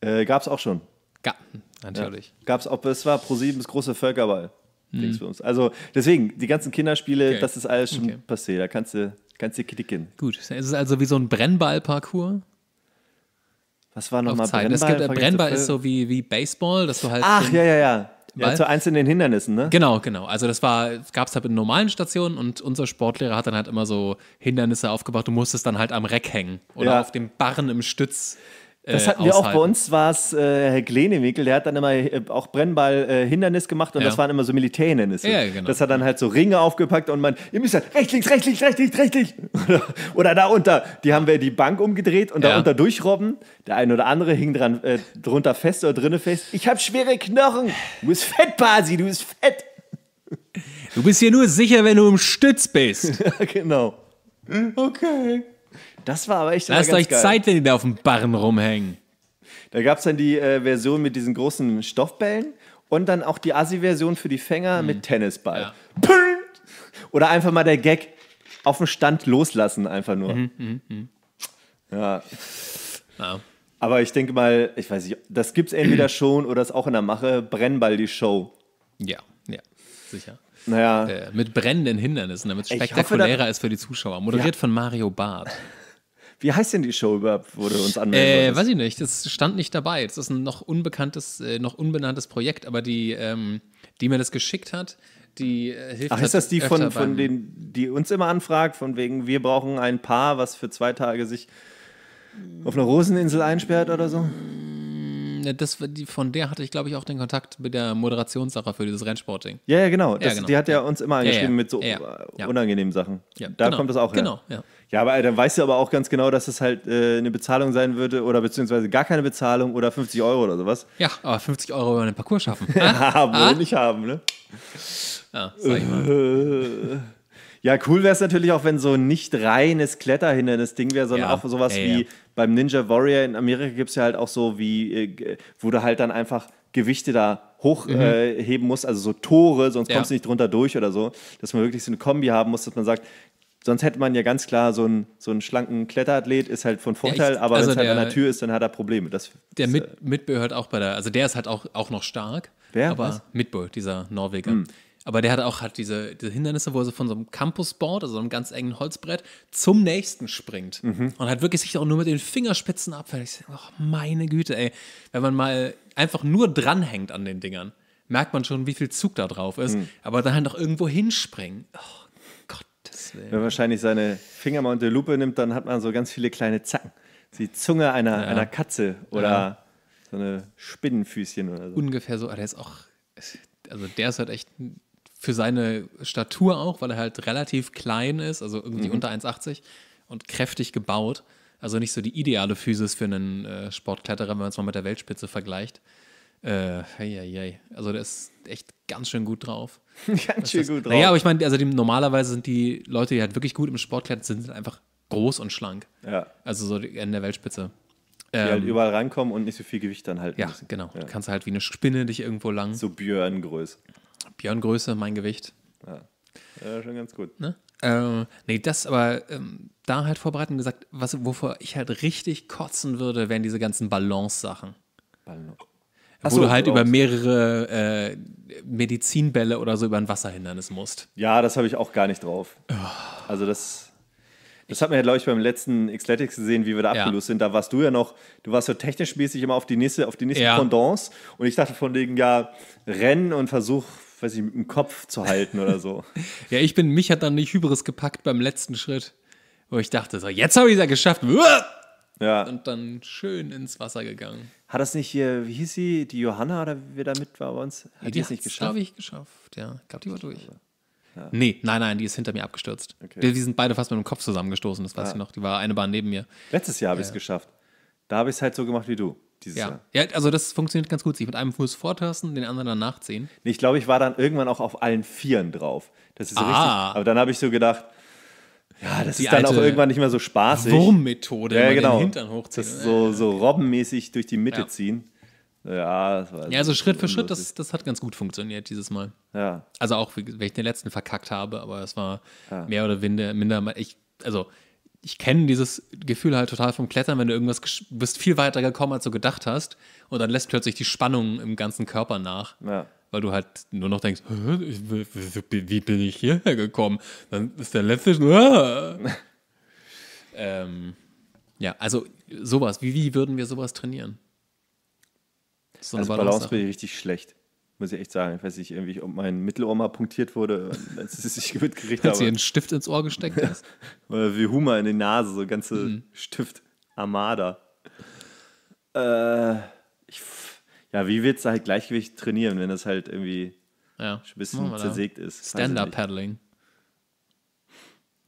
Äh, Gab es auch schon. Ga natürlich. Ja. Gab's, ob es war das große Völkerball. Dings mhm. für uns. Also deswegen, die ganzen Kinderspiele, okay. das ist alles schon okay. passé. Da kannst du, kannst du knicken. Gut, es ist also wie so ein Brennballparcours. Was war nochmal Brennball? Es gibt, äh, Brennball ist so wie, wie Baseball, dass du halt. Ach, ja, ja, ja. Ball. Ja, zu einzelnen Hindernissen, ne? Genau, genau. Also das war, gab es halt in normalen Stationen und unser Sportlehrer hat dann halt immer so Hindernisse aufgebaut. Du musstest dann halt am Reck hängen oder ja. auf dem Barren im Stütz das äh, hatten wir aushalten. auch bei uns, war es äh, Herr Glenewinkel, der hat dann immer äh, auch Brennball-Hindernis äh, gemacht und ja. das waren immer so Militärhindernisse. Ja, genau. Das hat dann halt so Ringe aufgepackt und man, ihr müsst ja rechts, links, rechts, links, rechts, links, rechts, links. oder darunter. Die haben wir die Bank umgedreht und ja. da durchrobben. Der eine oder andere hing dran, äh, drunter fest oder drinnen fest. Ich hab schwere Knochen. Du bist fett, Basi, du bist fett. Du bist hier nur sicher, wenn du im Stütz bist. genau. Okay. Das war aber echt. Lasst euch geil. Zeit, wenn die da auf dem Barren rumhängen. Da gab es dann die äh, Version mit diesen großen Stoffbällen und dann auch die Assi-Version für die Fänger mhm. mit Tennisball. Ja. Oder einfach mal der Gag auf dem Stand loslassen, einfach nur. Mhm, mhm, mhm. Ja. ja. Aber ich denke mal, ich weiß nicht, das gibt es entweder schon oder ist auch in der Mache. Brennball, die Show. Ja, ja, sicher. Naja. Äh, mit brennenden Hindernissen, damit es spektakulärer hoffe, ist für die Zuschauer. Moderiert ja. von Mario Barth. Wie heißt denn die Show überhaupt, wo du uns anmelden äh, Weiß ich nicht, das stand nicht dabei. Das ist ein noch unbekanntes, äh, noch unbenanntes Projekt, aber die, ähm, die mir das geschickt hat, die äh, hilft. Ach, ist halt das die von, von den, die uns immer anfragt, von wegen, wir brauchen ein Paar, was für zwei Tage sich auf einer Roseninsel einsperrt oder so? Mm, ne, das, die, von der hatte ich, glaube ich, auch den Kontakt mit der Moderationssache für dieses Rennsporting. Ja, ja, genau. Das, ja, genau. Die hat ja uns immer angeschrieben ja, mit so unangenehmen Sachen. da genau. kommt das auch her. Genau, ja. Ja, aber äh, dann weißt du aber auch ganz genau, dass es das halt äh, eine Bezahlung sein würde oder beziehungsweise gar keine Bezahlung oder 50 Euro oder sowas. Ja, aber 50 Euro über einen Parcours schaffen. Ah? haben ah? nicht haben, ne? Ja, sag ich mal. Ja, cool wäre es natürlich auch, wenn so ein nicht reines Kletterhindernis-Ding wäre, sondern ja, auch sowas ja, ja. wie beim Ninja Warrior in Amerika gibt es ja halt auch so wie, äh, wo du halt dann einfach Gewichte da hochheben mhm. äh, musst, also so Tore, sonst kommst du nicht drunter durch oder so, dass man wirklich so eine Kombi haben muss, dass man sagt, sonst hätte man ja ganz klar so einen, so einen schlanken Kletterathlet, ist halt von Vorteil, ja, ich, aber also wenn es halt an der Tür ist, dann hat er Probleme. Das, der ist, mit, äh, Mitbö hört auch bei der, also der ist halt auch, auch noch stark. Wer? Aber Was? Mitbö, dieser Norweger. Hm. Aber der hat auch hat diese, diese Hindernisse, wo er so von so einem Campusboard, also so einem ganz engen Holzbrett, zum nächsten springt. Mhm. Und hat wirklich sich auch nur mit den Fingerspitzen abfällt. Ich sage, oh, meine Güte, ey. Wenn man mal einfach nur dranhängt an den Dingern, merkt man schon, wie viel Zug da drauf ist. Mhm. Aber dann halt noch irgendwo hinspringen. Oh. Willen. Wenn man wahrscheinlich seine Finger mal unter die Lupe nimmt, dann hat man so ganz viele kleine Zacken. Die Zunge einer, ja. einer Katze oder ja. so eine Spinnenfüßchen oder so. Ungefähr so, aber der ist auch, also der ist halt echt für seine Statur auch, weil er halt relativ klein ist, also irgendwie mhm. unter 1,80 und kräftig gebaut. Also nicht so die ideale Physis für einen äh, Sportkletterer, wenn man es mal mit der Weltspitze vergleicht. Äh, hei, hei. Also der ist echt ganz schön gut drauf. ganz schön gut drauf. Naja, aber ich meine, also die, normalerweise sind die Leute, die halt wirklich gut im Sport klettern, sind, sind halt einfach groß und schlank. Ja. Also so in der Weltspitze. Die halt ähm, halt überall rankommen und nicht so viel Gewicht dann halt. Ja, müssen. genau. Ja. Du kannst halt wie eine Spinne dich irgendwo lang. So Björngröße. Björngröße, mein Gewicht. Ja. ja schon ganz gut. Ne? Ähm, nee, das aber ähm, da halt vorbereiten gesagt, was, wovor ich halt richtig kotzen würde, wären diese ganzen Balance-Sachen. Balance. Ach wo so, du halt über mehrere äh, Medizinbälle oder so über ein Wasserhindernis musst. Ja, das habe ich auch gar nicht drauf. Oh. Also das. Das hat man ja, glaube ich, beim letzten Xletics gesehen, wie wir da ja. sind. Da warst du ja noch, du warst so technisch mäßig immer auf die nächste, auf die nächste ja. Pendants. Und ich dachte von wegen, ja, rennen und versuch, weiß ich, mit dem Kopf zu halten oder so. ja, ich bin, mich hat dann nicht Hybris gepackt beim letzten Schritt, wo ich dachte, so, jetzt habe ich es ja geschafft. Ja. Und dann schön ins Wasser gegangen. Hat das nicht hier, wie hieß sie, die Johanna oder wer da mit war bei uns? Hat ja, die es nicht geschafft? habe ich, geschafft, ja. Ich glaube, die war durch. Ja. Nee, nein, nein, die ist hinter mir abgestürzt. Okay. Die, die, sind beide fast mit dem Kopf zusammengestoßen, das weiß ah. ich noch. Die war eine Bahn neben mir. Letztes Jahr habe ich es geschafft. Da habe ich es halt so gemacht wie du. Dieses ja. Jahr. ja, also das funktioniert ganz gut. Sich mit einem Fuß vortasten, den anderen dann nachziehen. Nee, ich glaube, ich war dann irgendwann auch auf allen Vieren drauf. Das ist so ah. richtig. Aber dann habe ich so gedacht, ja, das ist dann auch irgendwann nicht mehr so spaßig. Wurmmethode, ja, genau. den Hintern hochziehen. Das so, so robbenmäßig durch die Mitte ja. ziehen. Ja, das war ja, also Schritt für Schritt, das, das hat ganz gut funktioniert dieses Mal. Ja. Also auch, wenn ich den letzten verkackt habe, aber es war ja. mehr oder minder, minder ich, also ich kenne dieses Gefühl halt total vom Klettern, wenn du irgendwas bist viel weiter gekommen, als du gedacht hast, und dann lässt plötzlich die Spannung im ganzen Körper nach. Ja weil du halt nur noch denkst, wie bin ich hierher gekommen? Dann ist der letzte schon. Ah! ähm, ja, also sowas. Wie, wie würden wir sowas trainieren? So also Balance, Balance bin ich richtig schlecht. Muss ich echt sagen. Ich weiß nicht, irgendwie, ob mein Mittelohr mal punktiert wurde, als es sich mitgerichtet hat. Als dir einen Stift ins Ohr gesteckt hast. Oder wie Humor in die Nase, so ganze mhm. Stift. Armada. Äh, ich ja, wie willst du halt Gleichgewicht trainieren, wenn das halt irgendwie ja. ein bisschen zersägt ist? Stand-Up-Paddling.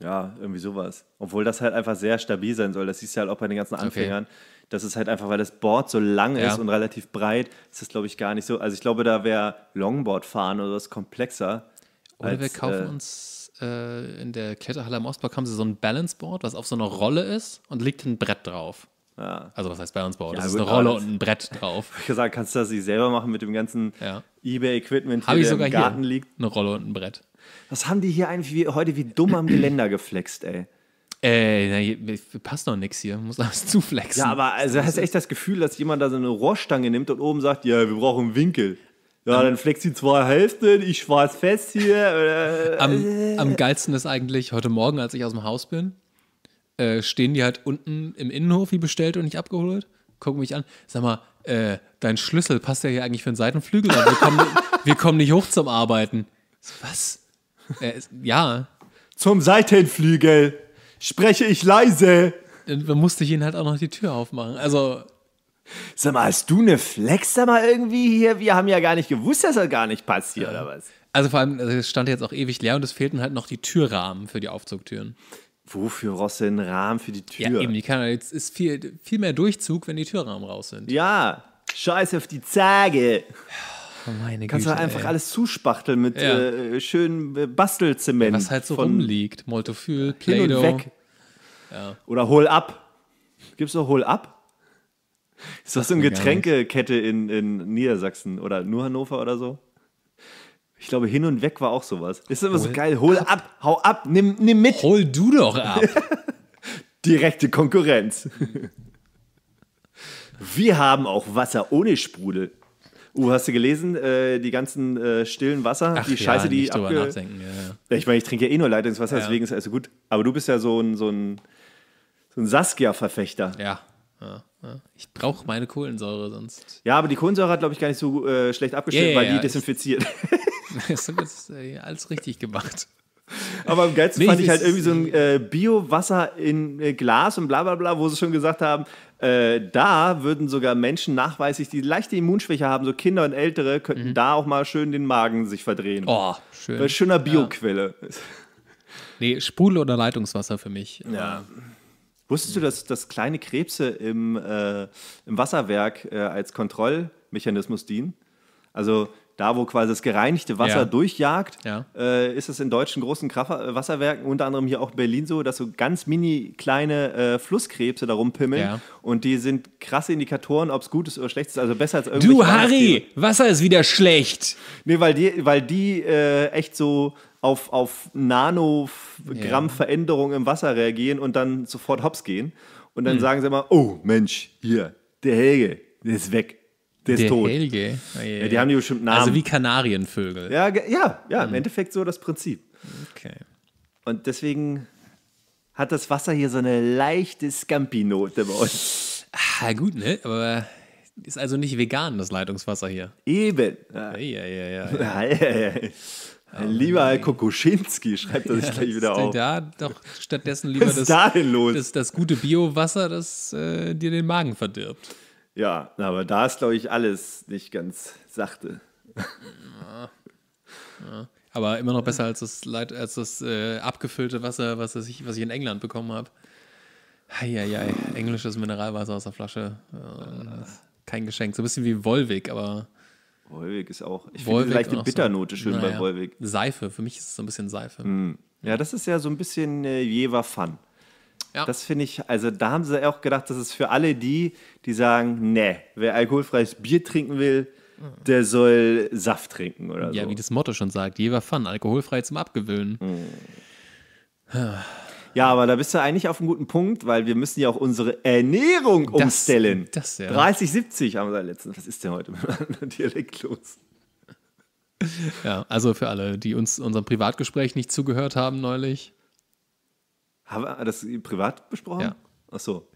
Ja, irgendwie sowas. Obwohl das halt einfach sehr stabil sein soll. Das siehst du halt auch bei den ganzen Anfängern. Okay. Das ist halt einfach, weil das Board so lang ja. ist und relativ breit, ist das, glaube ich, gar nicht so. Also ich glaube, da wäre Longboard fahren oder was komplexer. Oder als, wir kaufen äh, uns äh, in der Kletterhalle im Ostpark haben sie so ein Balance-Board, was auf so einer Rolle ist und liegt ein Brett drauf. Ja. Also was heißt Balance-Bau? Das ja, ist eine Rolle und ein Brett drauf. Ich gesagt, kannst du das nicht selber machen mit dem ganzen ja. Ebay-Equipment, hier, der im Garten liegt? Eine Rolle und ein Brett. Was haben die hier eigentlich wie, heute wie dumm am Geländer geflext, ey? Ey, äh, na, passt noch nix hier, muss alles zuflexen. Ja, aber also hast echt das Gefühl, dass jemand da so eine Rohrstange nimmt und oben sagt, ja, wir brauchen einen Winkel. Ja, dann flex die zwei Hälften, ich schwarz fest hier. am, am geilsten ist eigentlich heute Morgen, als ich aus dem Haus bin, äh, stehen die halt unten im Innenhof wie bestellt und nicht abgeholt, gucken mich an, sag mal, äh, dein Schlüssel passt ja hier eigentlich für einen Seitenflügel an. Wir kommen, wir kommen nicht hoch zum Arbeiten. Was? Äh, ja. Zum Seitenflügel spreche ich leise. Dann musste ich ihnen halt auch noch die Tür aufmachen. Also. Sag mal, hast du eine Flex da mal irgendwie hier? Wir haben ja gar nicht gewusst, dass das gar nicht passt hier, ja. oder was? Also vor allem, also es stand jetzt auch ewig leer und es fehlten halt noch die Türrahmen für die Aufzugtüren. Wofür rosse einen Rahmen für die Tür? Ja, eben, die kann jetzt ist viel, viel mehr Durchzug, wenn die Türrahmen raus sind. Ja, scheiß auf die Zage. Oh, meine Kannst Güte, du einfach ey. alles zuspachteln mit ja. äh, schönem äh, Bastelzement. Was halt so rumliegt. Moltofyl, Play-Doh. weg. Ja. Oder hol ab. Gibt's noch hol ab? Ist das, so eine Getränkekette in, in Niedersachsen oder nur Hannover oder so? Ich glaube, hin und weg war auch sowas. Ist immer Hol so geil. Hol ab. ab, hau ab, nimm, nimm mit. Hol du doch ab. Direkte Konkurrenz. Wir haben auch Wasser ohne Sprudel. Uh, hast du gelesen, äh, die ganzen äh, stillen Wasser, Ach, die Scheiße, ja, die nicht drüber nachdenken. Ja, ja. Ich meine, ich trinke ja eh nur Leitungswasser, ja. deswegen ist es also gut. Aber du bist ja so ein, so ein, so ein Saskia-Verfechter. Ja. Ich brauche meine Kohlensäure sonst. Ja, aber die Kohlensäure hat, glaube ich, gar nicht so äh, schlecht abgestellt, weil die desinfiziert. das ist äh, alles richtig gemacht. Aber am geilsten nee, fand ich halt irgendwie so ein äh, bio in äh, Glas und bla bla bla, wo sie schon gesagt haben, äh, da würden sogar Menschen nachweislich, die leichte Immunschwäche haben, so Kinder und Ältere, könnten mhm. da auch mal schön den Magen sich verdrehen. Oh, schön. Bei schöner Bioquelle. Ja. Nee, Sprudel oder Leitungswasser für mich. Ja. Wusstest du, dass, dass kleine Krebse im, äh, im Wasserwerk äh, als Kontrollmechanismus dienen? Also da wo quasi das gereinigte Wasser ja. durchjagt, ja. Äh, ist es in deutschen großen Kraft äh, Wasserwerken, unter anderem hier auch in Berlin so, dass so ganz mini kleine äh, Flusskrebse da rumpimmeln ja. und die sind krasse Indikatoren, ob es gut ist oder schlecht ist, also besser als irgendwie. Du Harry, Wasser ist wieder schlecht. Nee, weil die, weil die äh, echt so auf, auf Nanogramm-Veränderungen im Wasser reagieren und dann sofort hops gehen. Und dann hm. sagen sie immer, oh Mensch, hier, der Helge, der ist weg. Der, der ist tot. Helge. Oh, yeah. ja, die haben die bestimmt Namen. Also wie Kanarienvögel. Ja, ja, ja im hm. Endeffekt so das Prinzip. Okay. Und deswegen hat das Wasser hier so eine leichte Scampi-Note bei uns. Ah, gut, ne? Aber ist also nicht vegan, das Leitungswasser hier. Eben. Ja, ja, ja. ja, ja. Oh, lieber Herr Kokoschinski, schreibt er sich ja, gleich wieder auf. Da doch stattdessen lieber das, das, das gute Biowasser, das äh, dir den Magen verdirbt. Ja, aber da ist, glaube ich, alles nicht ganz sachte. Ja. Ja. Aber immer noch besser als das, als das äh, abgefüllte Wasser, was ich, was ich in England bekommen habe. Eieiei, englisches Mineralwasser aus der Flasche. Ja, äh, kein Geschenk. So ein bisschen wie Wolwig, aber. Wolwig ist auch. Ich finde vielleicht die Bitternote schön naja. bei Wolwig. Seife, für mich ist es so ein bisschen Seife. Mm. Ja, das ist ja so ein bisschen äh, Jever Fun. Ja. Das finde ich, also da haben sie auch gedacht, das ist für alle die, die sagen, ne, wer alkoholfreies Bier trinken will, mhm. der soll Saft trinken oder ja, so. Ja, wie das Motto schon sagt, jeder Fun, alkoholfrei zum Abgewöhnen. Mhm. Ja, aber da bist du eigentlich auf einem guten Punkt, weil wir müssen ja auch unsere Ernährung das, umstellen. Das, ja. 30, 70 haben wir da letztens. Was ist denn heute mit einem Dialekt los? Ja, also für alle, die uns unserem Privatgespräch nicht zugehört haben neulich. Haben wir das privat besprochen? Ja. Ach so.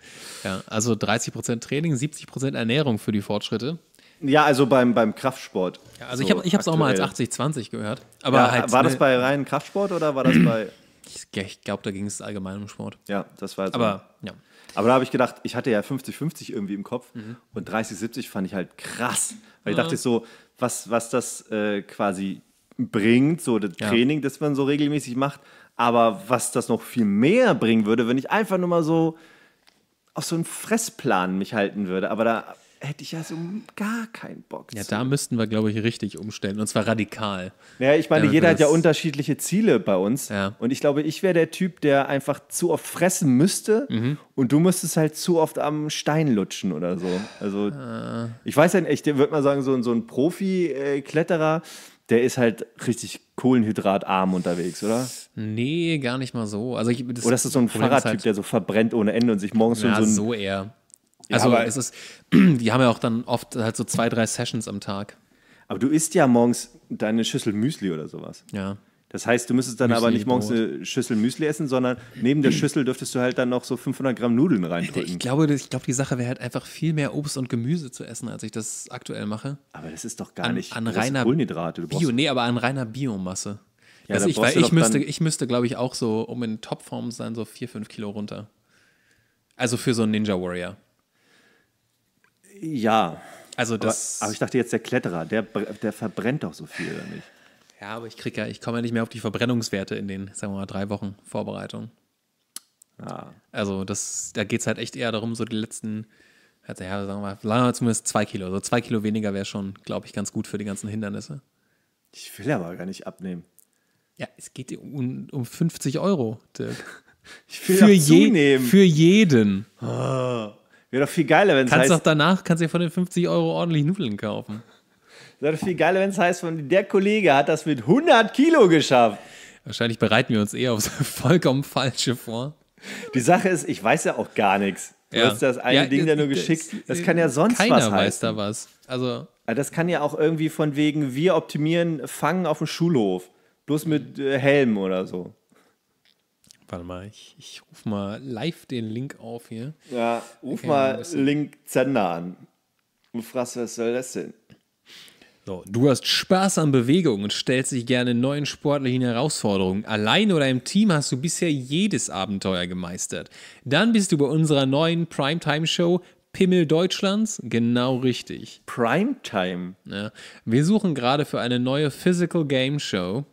Ja, also 30% Training, 70% Ernährung für die Fortschritte. Ja, also beim, beim Kraftsport. Ja, also so ich habe es auch mal als 80-20 gehört. Aber ja, halt war das ne bei reinen Kraftsport oder war das bei. Ich, glaube, da ging es allgemein um Sport. Ja, das war jetzt. Aber, ja. Aber da habe ich gedacht, ich hatte ja 50-50 irgendwie im Kopf mhm. und 30-70 fand ich halt krass. Weil ich ja. dachte so, was, was das äh, quasi bringt, so das Training, das man so regelmäßig macht, aber was das noch viel mehr bringen würde, wenn ich einfach nur mal so auf so einen Fressplan mich halten würde. Aber da hätte ich ja so gar keinen Bock. Ja, zu. da müssten wir, glaube ich, richtig umstellen. Und zwar radikal. Ja, ich meine, jeder hat ja unterschiedliche Ziele bei uns. Ja. Und ich glaube, ich wäre der Typ, der einfach zu oft fressen müsste. Mhm. Und du müsstest halt zu oft am Stein lutschen oder so. Also, äh. ich weiß ja nicht, ich würde mal sagen, so, so ein Profi-Kletterer. Äh, der ist halt richtig kohlenhydratarm unterwegs, oder? Nee, gar nicht mal so. Also ich, das oder ist das so ein Problem halt Fahrradtyp, halt der so verbrennt ohne Ende und sich morgens ja, so ein. so eher. Also ja, es ist, die haben ja auch dann oft halt so zwei, drei Sessions am Tag. Aber du isst ja morgens deine Schüssel Müsli oder sowas. Ja. Das heißt, du müsstest dann Müsli, aber nicht morgens Brot. eine Schüssel Müsli essen, sondern neben der Schüssel dürftest du halt dann noch so 500 Gramm Nudeln reindrücken. Ich glaube, ich glaube die Sache wäre halt einfach viel mehr Obst und Gemüse zu essen, als ich das aktuell mache. Aber das ist doch gar an, nicht an reiner Kohlenhydrate. Du Bio, nee, aber an reiner Biomasse. Ja, also ich, weil ich müsste, ich müsste, glaube ich, auch so, um in Topform zu sein, so 4, 5 Kilo runter. Also für so einen Ninja Warrior. Ja. Also das. Aber, aber ich dachte jetzt, der Kletterer, der, der verbrennt doch so viel, oder nicht? Ja, aber ich kriege ja, ich komme ja nicht mehr auf die Verbrennungswerte in den, sagen wir mal, drei Wochen Vorbereitung. Ah. Also das, da geht es halt echt eher darum, so die letzten, also ja, sagen wir mal, wir zumindest zwei Kilo. So zwei Kilo weniger wäre schon, glaube ich, ganz gut für die ganzen Hindernisse. Ich will aber gar nicht abnehmen. Ja, es geht um, um 50 Euro, Dirk. Ich will für, je, für jeden. Oh, wäre doch viel geiler, wenn es heißt... Kannst doch danach, kannst dir von den 50 Euro ordentlich Nudeln kaufen. Das wäre viel geiler, wenn es heißt, der Kollege hat das mit 100 Kilo geschafft. Wahrscheinlich bereiten wir uns eher aufs vollkommen Falsche vor. Die Sache ist, ich weiß ja auch gar nichts. Du ja. hast das eine ja, Ding da nur geschickt. Das kann ja sonst keiner was Keiner weiß da was. Also ah, das kann ja auch irgendwie von wegen, wir optimieren Fangen auf dem Schulhof. Bloß mit äh, Helm oder so. Warte mal, ich, ich rufe mal live den Link auf hier. Ja, ruf okay, mal Link Zender an. Und fragst, was soll das denn? So, du hast Spaß an Bewegung und stellst dich gerne neuen sportlichen Herausforderungen. Allein oder im Team hast du bisher jedes Abenteuer gemeistert. Dann bist du bei unserer neuen Primetime-Show Pimmel Deutschlands genau richtig. Primetime. Ja. Wir suchen gerade für eine neue Physical Game Show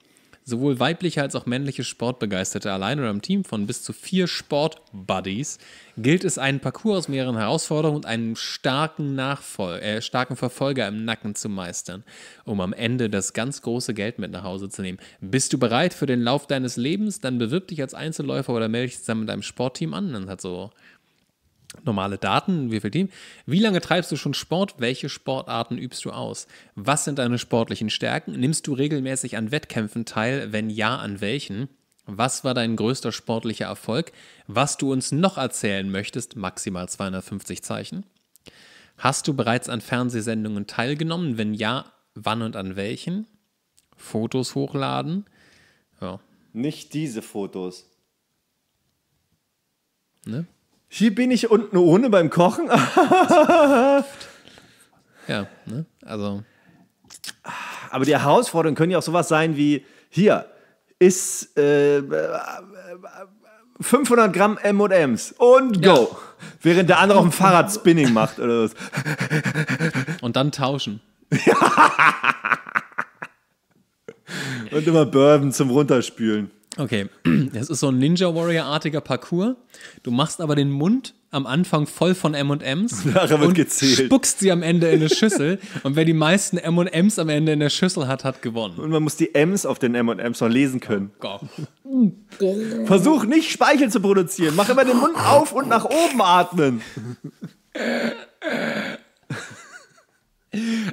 sowohl weibliche als auch männliche Sportbegeisterte allein oder im Team von bis zu vier Sportbuddies gilt es, einen Parcours aus mehreren Herausforderungen und einem starken, Nachfol äh, starken Verfolger im Nacken zu meistern, um am Ende das ganz große Geld mit nach Hause zu nehmen. Bist du bereit für den Lauf deines Lebens? Dann bewirb dich als Einzelläufer oder melde dich zusammen mit deinem Sportteam an. Dann hat so normale Daten, wie viel Team. Wie lange treibst du schon Sport? Welche Sportarten übst du aus? Was sind deine sportlichen Stärken? Nimmst du regelmäßig an Wettkämpfen teil? Wenn ja, an welchen? Was war dein größter sportlicher Erfolg? Was du uns noch erzählen möchtest? Maximal 250 Zeichen. Hast du bereits an Fernsehsendungen teilgenommen? Wenn ja, wann und an welchen? Fotos hochladen? Ja. Nicht diese Fotos. Ne? Hier bin ich unten ohne beim Kochen. ja, ne? Also. Aber die Herausforderungen können ja auch sowas sein wie: hier ist äh, 500 äh, Gramm MMs und go. Ja. Während der andere auf dem Fahrrad Spinning macht oder was. Und dann tauschen. und immer Bourbon zum Runterspülen. Okay, das ist so ein Ninja Warrior-artiger Parcours. Du machst aber den Mund am Anfang voll von MMs und gezählt. spuckst sie am Ende in eine Schüssel. und wer die meisten MMs am Ende in der Schüssel hat, hat gewonnen. Und man muss die M's auf den MMs noch lesen können. Oh Versuch nicht Speichel zu produzieren. Mach immer den Mund auf und nach oben atmen.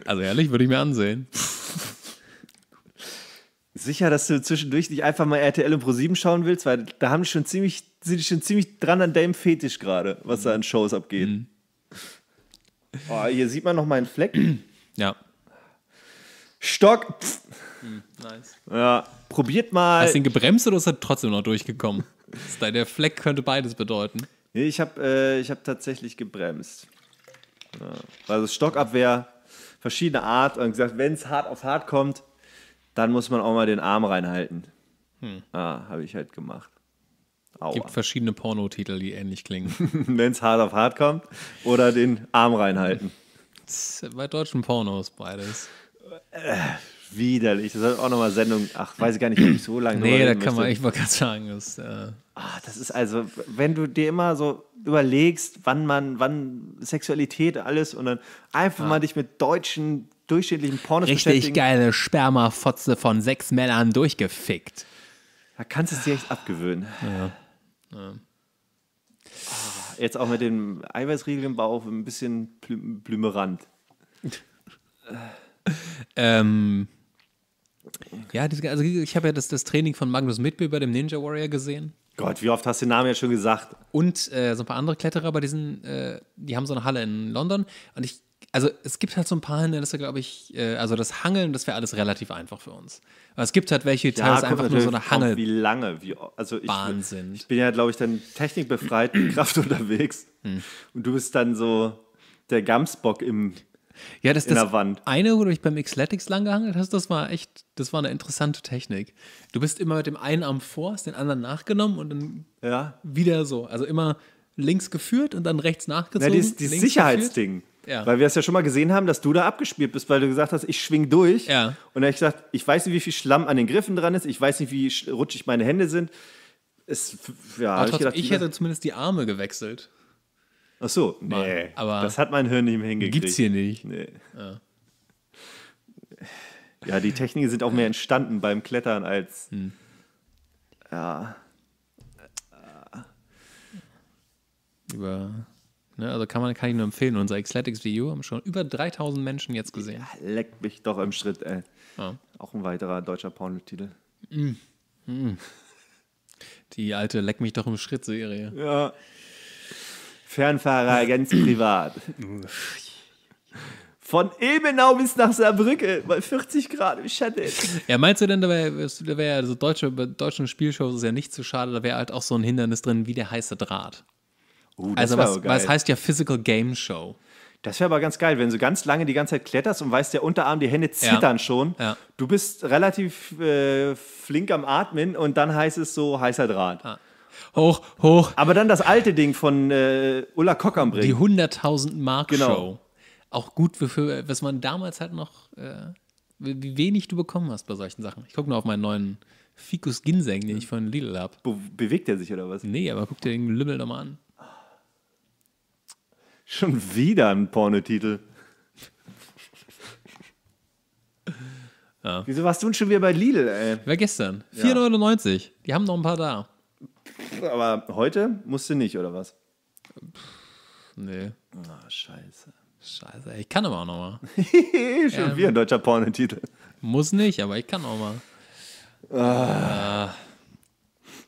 Also ehrlich, würde ich mir ansehen. Sicher, dass du zwischendurch nicht einfach mal RTL und Pro7 schauen willst, weil da haben die schon ziemlich, sind die schon ziemlich dran an deinem Fetisch gerade, was mhm. da an Shows abgeht. Mhm. Oh, hier sieht man noch meinen Fleck. Ja. Stock! Mhm, nice. Ja, probiert mal. Hast du ihn gebremst oder ist er trotzdem noch durchgekommen? Der Fleck könnte beides bedeuten. Nee, ich habe äh, hab tatsächlich gebremst. Ja. Also Stockabwehr, verschiedene Art und gesagt, wenn es hart auf hart kommt, dann muss man auch mal den Arm reinhalten. Hm. Ah, habe ich halt gemacht. Es gibt verschiedene Pornotitel, die ähnlich klingen. Wenn es hart auf hart kommt oder den Arm reinhalten. Bei deutschen Pornos beides. Äh, widerlich. Das ist auch nochmal Sendung. Ach, weiß ich gar nicht, ob ich so lange Nee, da kann müsste. man, echt mal ganz sagen, das, äh Ach, das ist also, wenn du dir immer so überlegst, wann man, wann Sexualität alles und dann einfach ah. mal dich mit deutschen durchschnittlichen Pornos Richtig beschäftigen. Richtig geile Spermafotze von sechs Männern durchgefickt. Da kannst du es dir echt abgewöhnen. Ja. ja. Ah, jetzt auch mit dem Eiweißriegel im Bauch ein bisschen Blümerand. ähm, ja, also ich habe ja das, das Training von Magnus Mitbe bei dem Ninja Warrior gesehen. Gott, wie oft hast du den Namen ja schon gesagt? Und äh, so ein paar andere Kletterer bei diesen, äh, die haben so eine Halle in London. Und ich also es gibt halt so ein paar Hindernisse, glaube ich. Äh, also das Hangeln, das wäre alles relativ einfach für uns. Aber es gibt halt welche, die ja, einfach nur so eine Hangel. Wie lange? Wie, also ich, Bahn ich bin ja, glaube ich, dann technikbefreit mit Kraft unterwegs. Hm. Und du bist dann so der Gamsbock im ja, das, in das der Wand. eine, wo du dich beim Xletics lang gehangelt hast, das war echt, das war eine interessante Technik. Du bist immer mit dem einen Arm vor, hast den anderen nachgenommen und dann ja. wieder so. Also immer links geführt und dann rechts nachgezogen. Ja, dieses, dieses Sicherheitsding. Geführt. Ja. Weil wir es ja schon mal gesehen haben, dass du da abgespielt bist, weil du gesagt hast, ich schwing durch. Ja. Und dann habe ich gesagt, ich weiß nicht, wie viel Schlamm an den Griffen dran ist, ich weiß nicht, wie rutschig meine Hände sind. Es, ja, trotzdem, ich, gedacht, ich hätte zumindest die Arme gewechselt. Ach so, nee. aber das hat mein Hirn nicht mehr hingekriegt. Gibt's hier nicht. Nee. Ja. ja die Techniken sind auch mehr entstanden beim Klettern als. Hm. Ja. Über Ne? Also kann, man, kann ich nur empfehlen. Unser Xletics Video haben schon über 3000 Menschen jetzt gesehen. Ja, leck mich doch im Schritt, ey. Ja. Auch ein weiterer deutscher Pornotitel. Mm. Mm. Die alte Leck mich doch im Schritt-Serie. Ja. Fernfahrer ganz privat. Von Ebenau bis nach Saarbrücken bei 40 Grad im Schatten. Ja, meinst du denn, da wäre wär, also deutsche, bei deutschen Spielshows ist ja nicht zu so schade, da wäre halt auch so ein Hindernis drin wie der heiße Draht. Uh, also was, was heißt ja Physical Game Show. Das wäre aber ganz geil, wenn du ganz lange die ganze Zeit kletterst und weißt, der Unterarm, die Hände zittern ja. schon. Ja. Du bist relativ äh, flink am Atmen und dann heißt es so heißer Draht. Ah. Hoch, hoch. Aber dann das alte Ding von äh, Ulla Kock Die 100.000 Mark genau. Show. Auch gut, für, was man damals halt noch, äh, wie wenig du bekommen hast bei solchen Sachen. Ich gucke nur auf meinen neuen Ficus Ginseng, den ich von Lidl habe. Be bewegt er sich oder was? Nee, aber guck dir den Lümmel nochmal an. Schon wieder ein Pornotitel. Ja. Wieso warst du denn schon wieder bei Lidl, ey? War gestern. 4,99 ja. Die haben noch ein paar da. Aber heute musste nicht, oder was? Nee. Ah, scheiße. Scheiße, ich kann aber auch nochmal. schon ähm, wieder ein deutscher Pornotitel. Muss nicht, aber ich kann auch mal. Ah. Äh,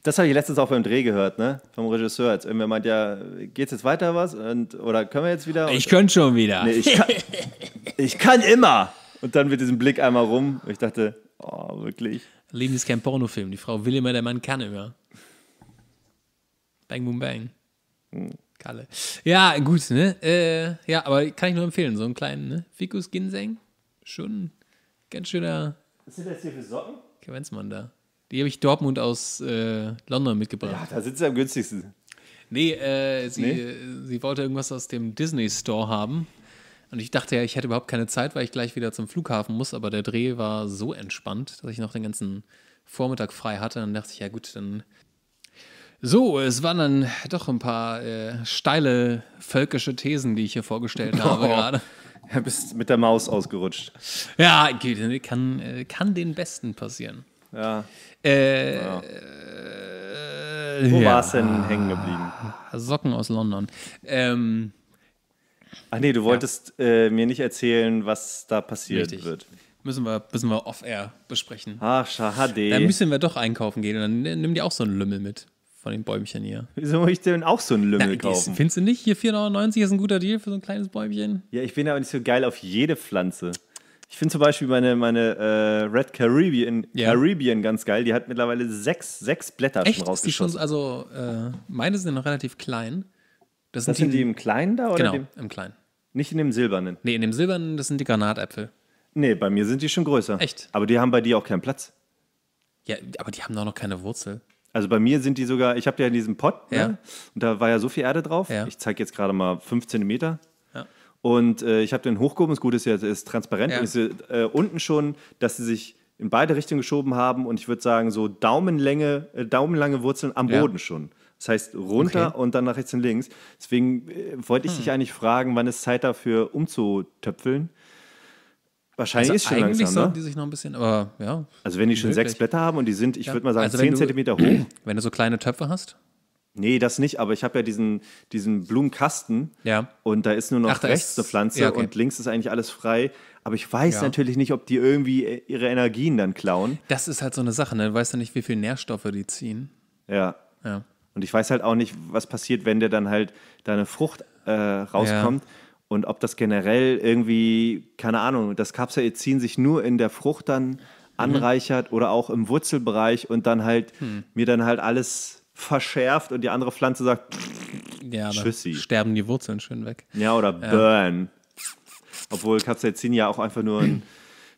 das habe ich letztens auch beim Dreh gehört, ne? Vom Regisseur. Als irgendwer meint, ja, geht's jetzt weiter was? Und, oder können wir jetzt wieder? Und, ich könnte schon wieder. Nee, ich, kann, ich kann immer. Und dann mit diesem Blick einmal rum. Ich dachte, oh, wirklich. Leben ist kein Pornofilm. Die Frau will immer, der Mann kann immer. Bang, boom, bang. Kalle. Ja, gut, ne? Äh, ja, aber kann ich nur empfehlen. So einen kleinen, ne? Ficus Ginseng. Schon ein ganz schöner. Was sind das hier für Socken? Kevin da. Die habe ich Dortmund aus äh, London mitgebracht. Ja, da sitzt sie am günstigsten. Nee, äh, sie, nee? Äh, sie wollte irgendwas aus dem Disney Store haben. Und ich dachte ja, ich hätte überhaupt keine Zeit, weil ich gleich wieder zum Flughafen muss. Aber der Dreh war so entspannt, dass ich noch den ganzen Vormittag frei hatte. dann dachte ich, ja gut, dann. So, es waren dann doch ein paar äh, steile völkische Thesen, die ich hier vorgestellt oh. habe gerade. Du bist mit der Maus ausgerutscht. Ja, kann, äh, kann den Besten passieren. Ja. Äh, ja. Wo ja. war es denn hängen geblieben? Ah, Socken aus London. Ähm, Ach nee, du wolltest ja. äh, mir nicht erzählen, was da passiert Richtig. wird. Müssen wir, müssen wir off-air besprechen. Ach, schade. Dann müssen wir doch einkaufen gehen und dann ne, nimm dir auch so einen Lümmel mit von den Bäumchen hier. Wieso muss ich denn auch so einen Lümmel Na, kaufen? Findest du nicht? Hier 4,99 ist ein guter Deal für so ein kleines Bäumchen. Ja, ich bin aber nicht so geil auf jede Pflanze. Ich finde zum Beispiel meine, meine äh, Red Caribbean, ja. Caribbean ganz geil. Die hat mittlerweile sechs, sechs Blätter Echt? schon rausgeschossen. Schon, also äh, meine sind noch relativ klein. Das sind, das die, sind die, im Kleinen da? Oder genau, dem, im Kleinen. Nicht in dem Silbernen? Nee, in dem Silbernen, das sind die Granatäpfel. Nee, bei mir sind die schon größer. Echt? Aber die haben bei dir auch keinen Platz. Ja, aber die haben doch noch keine Wurzel. Also bei mir sind die sogar, ich habe ja in diesem Pott, ne? ja. Ne? und da war ja so viel Erde drauf. Ja. Ich zeige jetzt gerade mal 5 Zentimeter. Und äh, ich habe den hochgehoben, das Gute ist ja, es ist transparent. Ja. Und ich sehe äh, unten schon, dass sie sich in beide Richtungen geschoben haben und ich würde sagen, so Daumenlänge, äh, daumenlange Wurzeln am ja. Boden schon. Das heißt runter okay. und dann nach rechts und links. Deswegen äh, wollte ich hm. dich eigentlich fragen, wann ist Zeit dafür umzutöpfeln? Wahrscheinlich also ist schon eigentlich langsam, ne? sollten die sich noch ein bisschen, aber ja. Also wenn die schon möglich. sechs Blätter haben und die sind, ich ja. würde mal sagen, also zehn du, Zentimeter hoch. Wenn du so kleine Töpfe hast, Nee, das nicht, aber ich habe ja diesen, diesen Blumenkasten ja. und da ist nur noch Ach, rechts ist, eine Pflanze ja, okay. und links ist eigentlich alles frei. Aber ich weiß ja. natürlich nicht, ob die irgendwie äh, ihre Energien dann klauen. Das ist halt so eine Sache, ne? Du weißt ja nicht, wie viel Nährstoffe die ziehen. Ja. ja. Und ich weiß halt auch nicht, was passiert, wenn der dann halt da eine Frucht äh, rauskommt. Und ob das generell irgendwie, keine Ahnung, das Capsaicin sich nur in der Frucht dann mhm. anreichert mhm. oder auch im Wurzelbereich und dann halt hm. mir dann halt alles verschärft und die andere Pflanze sagt, ja, tschüssi. sterben die Wurzeln schön weg. Ja, oder burn. Ja. Obwohl Capsaicin ja auch einfach nur ein,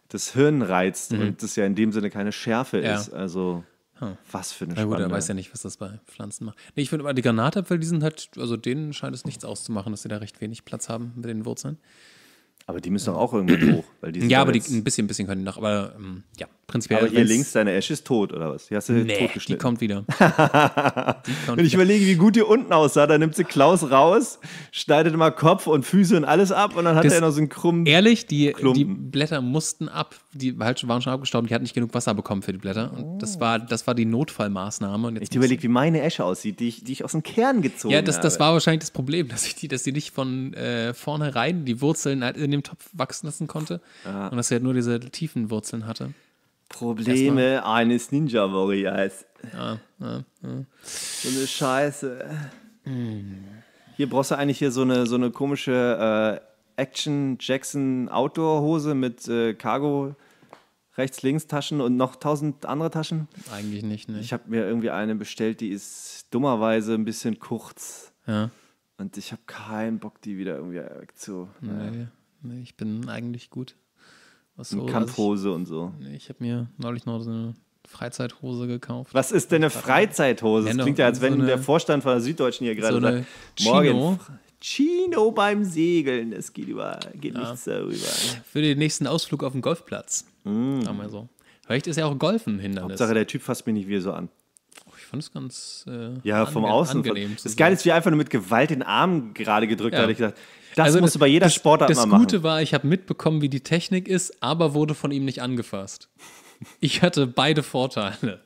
das Hirn reizt mhm. und das ja in dem Sinne keine Schärfe ja. ist. Also hm. was für eine Schärfe. Na gut, er weiß ja nicht, was das bei Pflanzen macht. Nee, ich finde aber die Granatapfel, die sind halt, also denen scheint es nichts auszumachen, dass sie da recht wenig Platz haben mit den Wurzeln. Aber die müssen doch auch irgendwie hoch. Weil die ja, aber die, ein bisschen, ein bisschen können die noch. Aber ähm, ja, Prinzipiell. Aber hier links deine Ash ist tot, oder was? Die hast du nee, totgeschnitten. Die kommt wieder. die kommt Wenn ich wieder. überlege, wie gut die unten aussah, dann nimmt sie Klaus raus, schneidet mal Kopf und Füße und alles ab und dann hat das er noch so einen krummen. Ehrlich, die, die Blätter mussten ab. Die halt waren schon abgestorben, die hatten nicht genug Wasser bekommen für die Blätter. Und das oh. war, das war die Notfallmaßnahme. Und jetzt ich überlege, wie meine Esche aussieht, die ich, die ich aus dem Kern gezogen habe. Ja, das, habe. das war wahrscheinlich das Problem, dass ich die, dass die nicht von äh, vornherein die Wurzeln halt in dem Topf wachsen lassen konnte. Ah. Und dass sie halt nur diese tiefen Wurzeln hatte. Probleme Erstmal. eines Ninja Warriors. Ja, ja, ja. So eine Scheiße. Hm. Hier brauchst du eigentlich hier so eine, so eine komische äh, Action Jackson Outdoor Hose mit äh, Cargo rechts links Taschen und noch tausend andere Taschen. Eigentlich nicht, ne? Ich habe mir irgendwie eine bestellt, die ist dummerweise ein bisschen kurz. Ja. Und ich habe keinen Bock, die wieder irgendwie zu. Nee, nee, ich bin eigentlich gut. Was so, Kampfhose ich, und so. Ich habe mir neulich noch so eine Freizeithose gekauft. Was ist denn eine Freizeithose? Das klingt ja, als so wenn der Vorstand von der Süddeutschen hier gerade so sagt: Chino. Morgen. Chino beim Segeln, es geht, über, geht ja. nichts darüber. Für den nächsten Ausflug auf den Golfplatz. Mm. Sagen wir so. Vielleicht ist ja auch Golfen ein Hindernis. Hauptsache, der Typ fasst mich nicht wieder so an. Oh, ich fand es ganz äh, ja, vom Außen. Angenehm von, das Geile ist, wie einfach nur mit Gewalt den Arm gerade gedrückt ja. hat. Ich dachte, das also, musst du bei jeder das, Sportart das mal machen. Das Gute war, ich habe mitbekommen, wie die Technik ist, aber wurde von ihm nicht angefasst. Ich hatte beide Vorteile.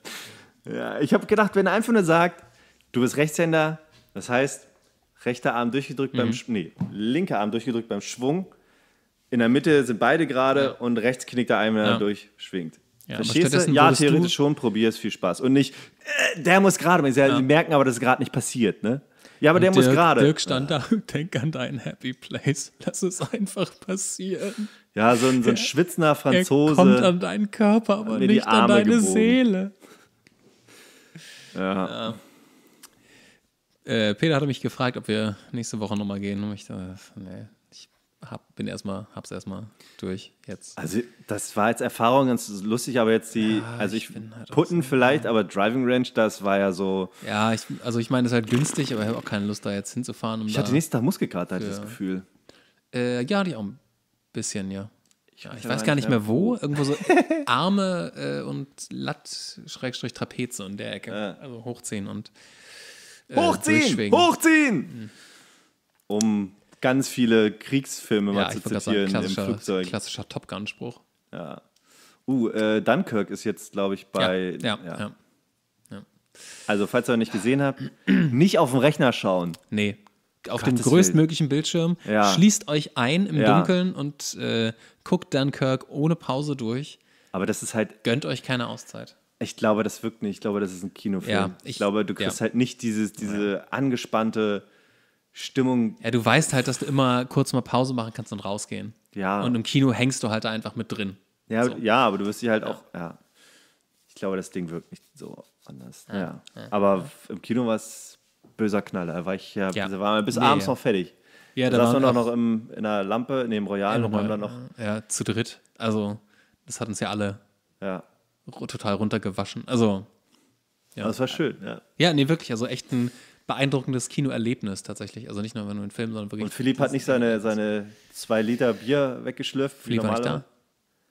Ja, ich habe gedacht, wenn er einfach nur sagt, du bist Rechtshänder, das heißt, rechter Arm durchgedrückt mhm. beim, nee, linker Arm durchgedrückt beim Schwung, in der Mitte sind beide gerade ja. und rechts knickt der einmal ja. durch, schwingt. Ja, Verstehst du? Ja, theoretisch du schon, es, viel Spaß. Und nicht, äh, der muss gerade, sie ja. merken aber, dass es gerade nicht passiert, ne? Ja, aber und der Dirk, muss gerade. Dirk stand da, und denk an deinen Happy Place, lass es einfach passieren. Ja, so ein, so ein schwitzender Franzose. Er kommt an deinen Körper, aber nicht an deine gebogen. Seele. Ja. ja. Äh, Peter hatte mich gefragt, ob wir nächste Woche nochmal gehen. Und ich dachte, nee, hab, bin erstmal, hab's erstmal durch jetzt. Also das war jetzt Erfahrung ganz lustig, aber jetzt die, ja, also ich, ich halt Putten vielleicht, aber Driving Range, das war ja so. Ja, ich, also ich meine, es ist halt günstig, aber ich habe auch keine Lust da jetzt hinzufahren. Um ich hatte nächsten Tag Muskelkater, hatte ich das Gefühl. Äh, ja, die auch ein bisschen, ja. Ich, ja, ich weiß gar nicht mehr wo, irgendwo so Arme äh, und Latt, Schrägstrich Trapeze in der Ecke, ja. also hochziehen und äh, hochziehen, hochziehen, mhm. um ganz viele Kriegsfilme ja, mal zu zitieren sagen, im Flugzeug. Klassischer Top Gun-Spruch. Ja. Uh, äh, Dunkirk ist jetzt, glaube ich, bei. Ja, ja, ja, Also, falls ihr noch nicht gesehen habt, nicht auf den Rechner schauen. Nee. Auf Gottes dem größtmöglichen Bildschirm. Schließt euch ein im Dunkeln und äh, guckt Dunkirk ohne Pause durch. Aber das ist halt. Gönnt euch keine Auszeit. Ich glaube, das wirkt nicht. Ich glaube, das ist ein Kinofilm. ich, ich glaube, du kriegst halt nicht dieses, diese angespannte Stimmung. Ja, du weißt halt, dass du immer kurz mal Pause machen kannst und rausgehen. Ja. Und im Kino hängst du halt einfach mit drin. Ja, so. ja aber du wirst dich halt ja. auch. Ja. Ich glaube, das Ding wirkt nicht so anders. Ja. ja. Aber im Kino war es böser Knaller. Da War ich ja, ja. War bis nee, abends noch fertig. Ja, da saßen wir doch noch im, in der Lampe, in dem Royal ja, dann noch. Ja, zu dritt. Also, das hat uns ja alle ja. total runtergewaschen. Also. Ja. Aber war schön, ja. Ja, nee, wirklich. Also echt ein beeindruckendes Kinoerlebnis tatsächlich. Also nicht nur, wenn du einen Film, sondern wirklich. Und Philipp hat nicht seine, seine zwei Liter Bier weggeschlürft. Philipp war nicht da.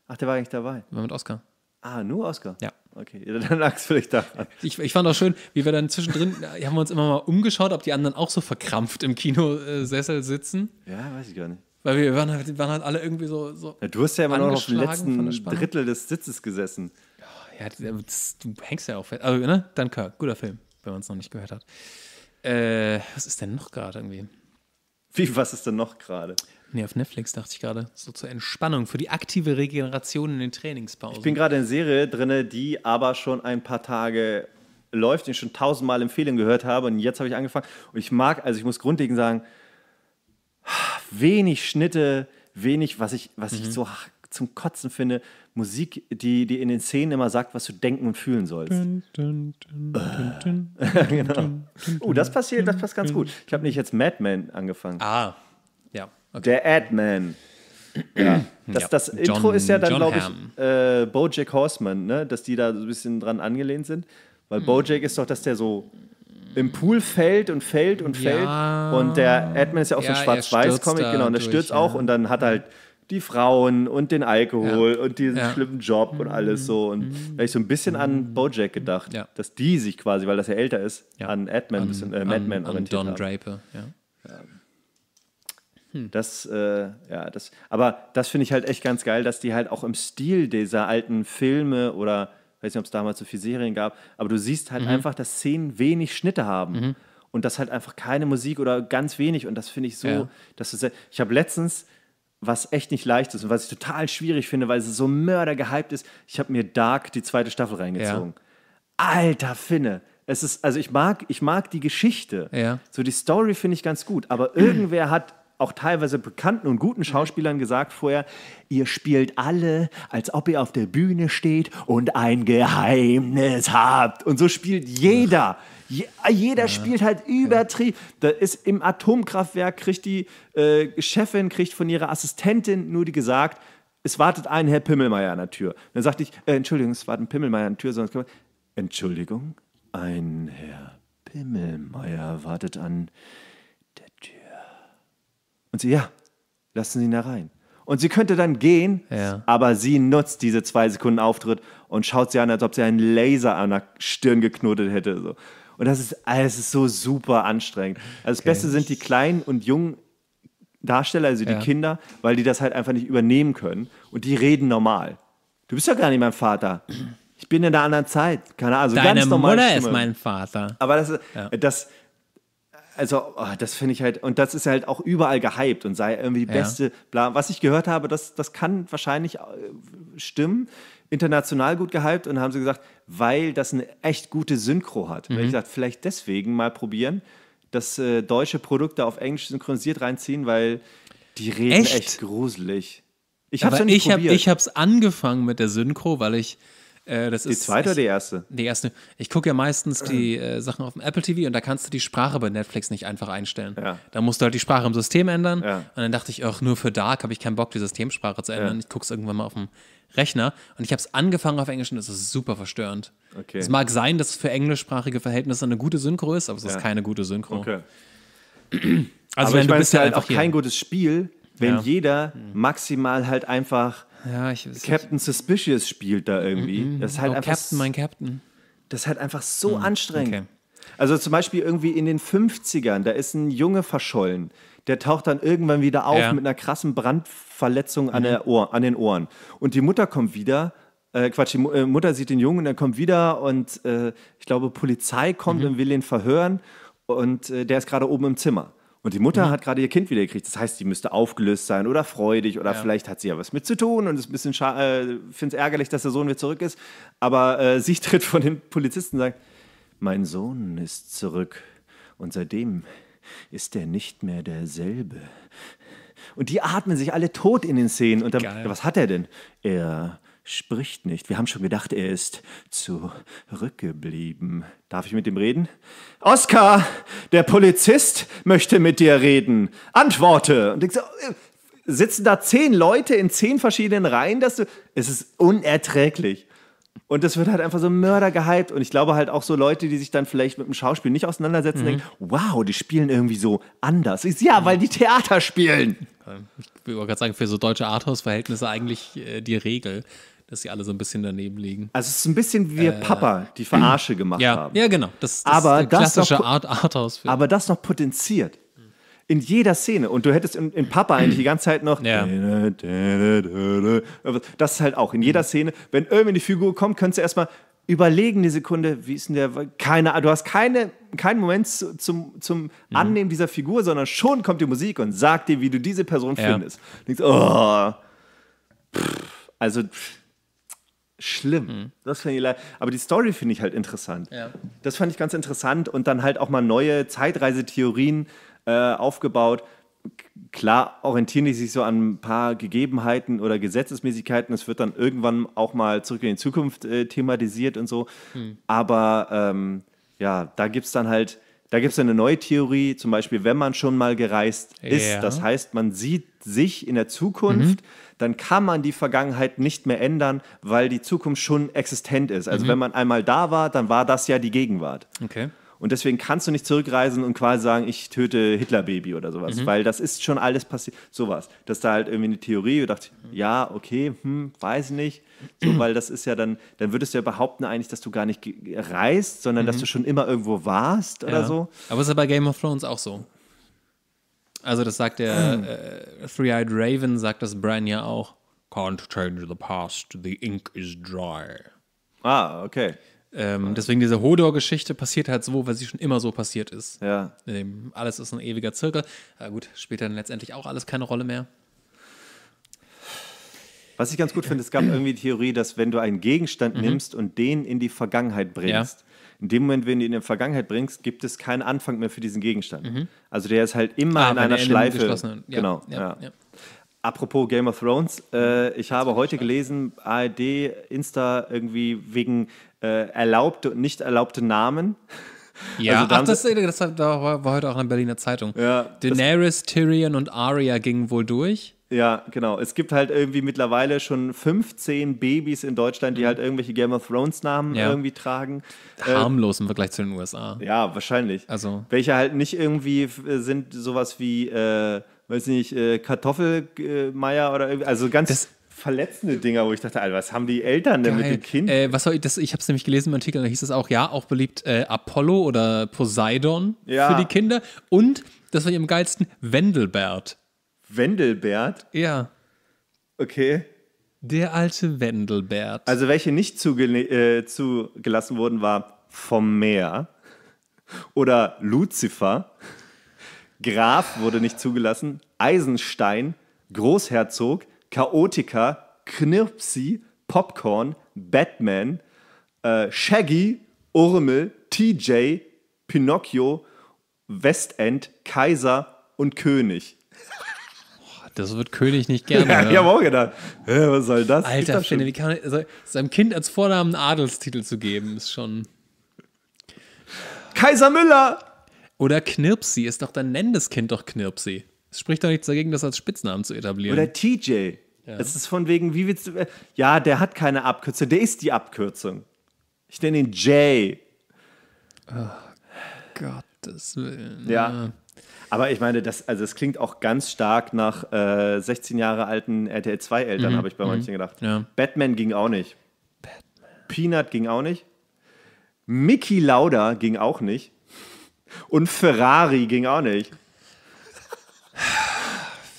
Ach, der war eigentlich dabei. War mit Oscar. Ah, nur Oscar? Ja. Okay, dann lag es vielleicht da. Ich, ich, fand auch schön, wie wir dann zwischendrin, äh, haben wir uns immer mal umgeschaut, ob die anderen auch so verkrampft im Kinosessel sitzen. Ja, weiß ich gar nicht. Weil wir waren halt, waren halt alle irgendwie so. so ja, du hast ja immer noch im letzten Drittel des Sitzes gesessen. ja das, du hängst ja auch fest. Also, ne? Dunkirk, guter Film, wenn man es noch nicht gehört hat. Äh, was ist denn noch gerade irgendwie? Wie, was ist denn noch gerade? Nee, auf Netflix dachte ich gerade. So zur Entspannung, für die aktive Regeneration in den Trainingspausen. Ich bin gerade in Serie drin, die aber schon ein paar Tage läuft, die ich schon tausendmal Empfehlungen gehört habe. Und jetzt habe ich angefangen. Und ich mag, also ich muss grundlegend sagen, wenig Schnitte, wenig, was ich, was mhm. ich so zum Kotzen finde. Musik, die, die in den Szenen immer sagt, was du denken und fühlen sollst. genau. Oh, das passiert, das passt ganz gut. Ich habe nicht jetzt Madman angefangen. Ah, ja. Okay. Der Adman. Ja. Das, das Intro John, ist ja dann, glaube ich, äh, Bojack Horseman, ne? dass die da so ein bisschen dran angelehnt sind. Weil hm. Bojack ist doch, dass der so im Pool fällt und fällt und fällt. Ja. Und der Admin ist ja auch ja, so ein Schwarz-Weiß-Comic, genau. Und der stürzt auch und dann hat er halt die Frauen und den Alkohol ja. und diesen ja. schlimmen Job mhm. und alles so. Und mhm. da habe ich so ein bisschen an mhm. Bojack gedacht, ja. dass die sich quasi, weil das ja älter ist, an Adman, an, bisschen, äh, Madman an, orientiert Don haben. Draper, ja. Hm. Das, äh, ja, das, aber das finde ich halt echt ganz geil, dass die halt auch im Stil dieser alten Filme oder, weiß nicht, ob es damals so viele Serien gab, aber du siehst halt mhm. einfach, dass Szenen wenig Schnitte haben. Mhm. Und das halt einfach keine Musik oder ganz wenig. Und das finde ich so, dass du, ich habe letztens, was echt nicht leicht ist und was ich total schwierig finde, weil es so mördergehypt ist. Ich habe mir Dark die zweite Staffel reingezogen. Ja. Alter Finne, es ist also ich mag ich mag die Geschichte. Ja. So die Story finde ich ganz gut, aber irgendwer hat auch teilweise bekannten und guten mhm. Schauspielern gesagt vorher, ihr spielt alle, als ob ihr auf der Bühne steht und ein Geheimnis habt. Und so spielt jeder. Je, ah, jeder ja. spielt halt übertrieben. Da ist im Atomkraftwerk, kriegt die äh, Chefin, kriegt von ihrer Assistentin nur die gesagt, es wartet ein Herr Pimmelmeier an der Tür. Und dann sagte ich, äh, Entschuldigung, es wartet ein Pimmelmeier an der Tür, sondern man, Entschuldigung, ein Herr Pimmelmeier wartet an und sie, ja, lassen Sie ihn da rein. Und sie könnte dann gehen, ja. aber sie nutzt diese zwei Sekunden Auftritt und schaut sie an, als ob sie einen Laser an der Stirn geknotet hätte. So. Und das ist, alles ist so super anstrengend. Also das okay. Beste sind die kleinen und jungen Darsteller, also die ja. Kinder, weil die das halt einfach nicht übernehmen können. Und die reden normal. Du bist ja gar nicht mein Vater. Ich bin in einer anderen Zeit. Keine Ahnung. Also Deine ganz normal Mutter Stimme. ist mein Vater. Aber das, ist, ja. das also oh, das finde ich halt, und das ist halt auch überall gehypt und sei irgendwie die ja. beste, bla. Was ich gehört habe, das, das kann wahrscheinlich äh, stimmen, international gut gehypt und haben sie gesagt, weil das eine echt gute Synchro hat. Mhm. Weil ich mhm. gesagt, vielleicht deswegen mal probieren, dass äh, deutsche Produkte auf Englisch synchronisiert reinziehen, weil die reden echt, echt gruselig. Ich habe es ich Hab, ich habe es angefangen mit der Synchro, weil ich äh, die ist, zweite ich, oder die erste? Die erste. Ich gucke ja meistens die äh, Sachen auf dem Apple TV und da kannst du die Sprache bei Netflix nicht einfach einstellen. Ja. Da musst du halt die Sprache im System ändern. Ja. Und dann dachte ich, auch nur für Dark habe ich keinen Bock, die Systemsprache zu ändern. Ja. Ich gucke es irgendwann mal auf dem Rechner. Und ich habe es angefangen auf Englisch und es ist super verstörend. Okay. Es mag sein, dass es für englischsprachige Verhältnisse eine gute Synchro ist, aber es ist keine gute Synchro. Okay. Also aber wenn ich mein, du bist es ist halt einfach auch kein gutes Spiel, wenn jeder mhm. maximal halt einfach ja, ich Captain nicht. Suspicious spielt da irgendwie. Mm -mm. Das ist halt oh, einfach. Captain, mein Captain. Das ist halt einfach so mm. anstrengend. Okay. Also zum Beispiel irgendwie in den 50ern, da ist ein Junge verschollen. Der taucht dann irgendwann wieder auf ja. mit einer krassen Brandverletzung an, mhm. der Ohr, an den Ohren. Und die Mutter kommt wieder äh, Quatsch, die äh, Mutter sieht den Jungen und er kommt wieder und äh, ich glaube, Polizei kommt mhm. und will ihn verhören und äh, der ist gerade oben im Zimmer. Und die Mutter mhm. hat gerade ihr Kind wiedergekriegt. Das heißt, sie müsste aufgelöst sein oder freudig oder ja. vielleicht hat sie ja was mit zu tun und ist ein bisschen äh, finde es ärgerlich, dass der Sohn wieder zurück ist. Aber äh, sie tritt von den Polizisten und sagt: Mein Sohn ist zurück und seitdem ist er nicht mehr derselbe. Und die atmen sich alle tot in den Szenen. Und dann, Geil. was hat er denn? Er spricht nicht. Wir haben schon gedacht, er ist zurückgeblieben. Darf ich mit ihm reden? Oskar, der Polizist möchte mit dir reden. Antworte. Und ich so, äh, sitzen da zehn Leute in zehn verschiedenen Reihen, dass du. Es ist unerträglich. Und das wird halt einfach so Mörder gehypt. Und ich glaube halt auch so Leute, die sich dann vielleicht mit dem Schauspiel nicht auseinandersetzen, mhm. denken, wow, die spielen irgendwie so anders. Ich, ja, weil die Theater spielen. Ich wollte gerade sagen, für so deutsche Arthouse-Verhältnisse eigentlich äh, die Regel dass sie alle so ein bisschen daneben liegen. Also es ist ein bisschen wie äh, Papa, die Verarsche gemacht ja, haben. Ja, genau. Das, das aber ist eine klassische das Art Arthouse-Film. Aber das noch potenziert. In jeder Szene. Und du hättest in, in Papa eigentlich die ganze Zeit noch. Ja. Das ist halt auch in jeder mhm. Szene. Wenn irgendwie die Figur kommt, könntest du erstmal überlegen die Sekunde, wie ist denn der, keine, du hast keine, keinen Moment zum, zum mhm. Annehmen dieser Figur, sondern schon kommt die Musik und sagt dir, wie du diese Person ja. findest. Du denkst, oh, pff, also pff, schlimm. Mhm. Das fand ich leid. Aber die Story finde ich halt interessant. Ja. Das fand ich ganz interessant und dann halt auch mal neue Zeitreisetheorien äh, aufgebaut. Klar orientieren die sich so an ein paar Gegebenheiten oder Gesetzesmäßigkeiten. Es wird dann irgendwann auch mal zurück in die Zukunft äh, thematisiert und so. Mhm. Aber ähm, ja, da gibt es dann halt, da gibt es eine neue Theorie, zum Beispiel, wenn man schon mal gereist ja. ist, das heißt, man sieht sich in der Zukunft. Mhm dann kann man die Vergangenheit nicht mehr ändern, weil die Zukunft schon existent ist. Also mhm. wenn man einmal da war, dann war das ja die Gegenwart. Okay. Und deswegen kannst du nicht zurückreisen und quasi sagen, ich töte Hitlerbaby oder sowas, mhm. weil das ist schon alles passiert. Sowas. Das ist da halt irgendwie eine Theorie, du dachte, mhm. ja, okay, hm, weiß nicht. So, weil das ist ja dann, dann würdest du ja behaupten eigentlich, dass du gar nicht reist, sondern mhm. dass du schon immer irgendwo warst oder ja. so. Aber es ist ja bei Game of Thrones auch so. Also das sagt der ah. äh, Three-Eyed Raven, sagt das Brian ja auch. Can't change the past, the ink is dry. Ah, okay. Ähm, deswegen diese Hodor-Geschichte passiert halt so, weil sie schon immer so passiert ist. Ja. Ähm, alles ist ein ewiger Zirkel. Aber ah, gut, spielt dann letztendlich auch alles keine Rolle mehr. Was ich ganz gut finde, es gab irgendwie die Theorie, dass wenn du einen Gegenstand mhm. nimmst und den in die Vergangenheit bringst, in dem Moment, wenn du ihn in die Vergangenheit bringst, gibt es keinen Anfang mehr für diesen Gegenstand. Mhm. Also der ist halt immer ah, in einer Schleife. In ja, genau. Ja, ja. Apropos Game of Thrones, äh, mhm. ich habe heute gelesen, ARD, Insta irgendwie wegen äh, erlaubte und nicht erlaubte Namen. Ja, also ach, das, äh, das, war, war heute auch in der Berliner Zeitung. Ja, Daenerys, Tyrion und Arya gingen wohl durch. Ja, genau. Es gibt halt irgendwie mittlerweile schon 15 Babys in Deutschland, die mhm. halt irgendwelche Game of Thrones Namen ja. irgendwie tragen. Äh, Harmlos äh, im Vergleich zu den USA. Ja, wahrscheinlich. Also. Welche halt nicht irgendwie äh, sind sowas wie, äh, weiß nicht, äh, Kartoffelmeier oder irgendwie, also ganz. Das verletzende Dinger, wo ich dachte, Alter, was haben die Eltern denn Geil. mit dem Kind? Äh, was soll ich, das, ich habe es nämlich gelesen im Artikel, da hieß es auch, ja, auch beliebt äh, Apollo oder Poseidon ja. für die Kinder und, das war ihr am geilsten, Wendelbert. Wendelbert? Ja. Okay. Der alte Wendelbert. Also welche nicht äh, zugelassen wurden, war vom Meer oder Lucifer. Graf wurde nicht zugelassen. Eisenstein, Großherzog, Chaotica, Knirpsi, Popcorn, Batman, äh, Shaggy, Urmel, TJ, Pinocchio, Westend, Kaiser und König. Das wird König nicht gerne. ja, ich habe auch gedacht, äh, was soll das? Alter, das Finde, wie kann also, seinem Kind als Vornamen einen Adelstitel zu geben, ist schon. Kaiser Müller! Oder Knirpsi, ist doch, dann nenn das Kind doch Knirpsi. Es spricht doch nichts dagegen, das als Spitznamen zu etablieren. Oder TJ. Ja. Es ist von wegen, wie willst du. Ja, der hat keine Abkürzung, der ist die Abkürzung. Ich nenne ihn Jay. Oh, Gottes Willen. Ja. Aber ich meine, das, also das klingt auch ganz stark nach äh, 16 Jahre alten RTL 2 Eltern, mhm. habe ich bei manchen mhm. gedacht. Ja. Batman ging auch nicht. Batman. Peanut ging auch nicht. Mickey Lauda ging auch nicht. Und Ferrari ging auch nicht.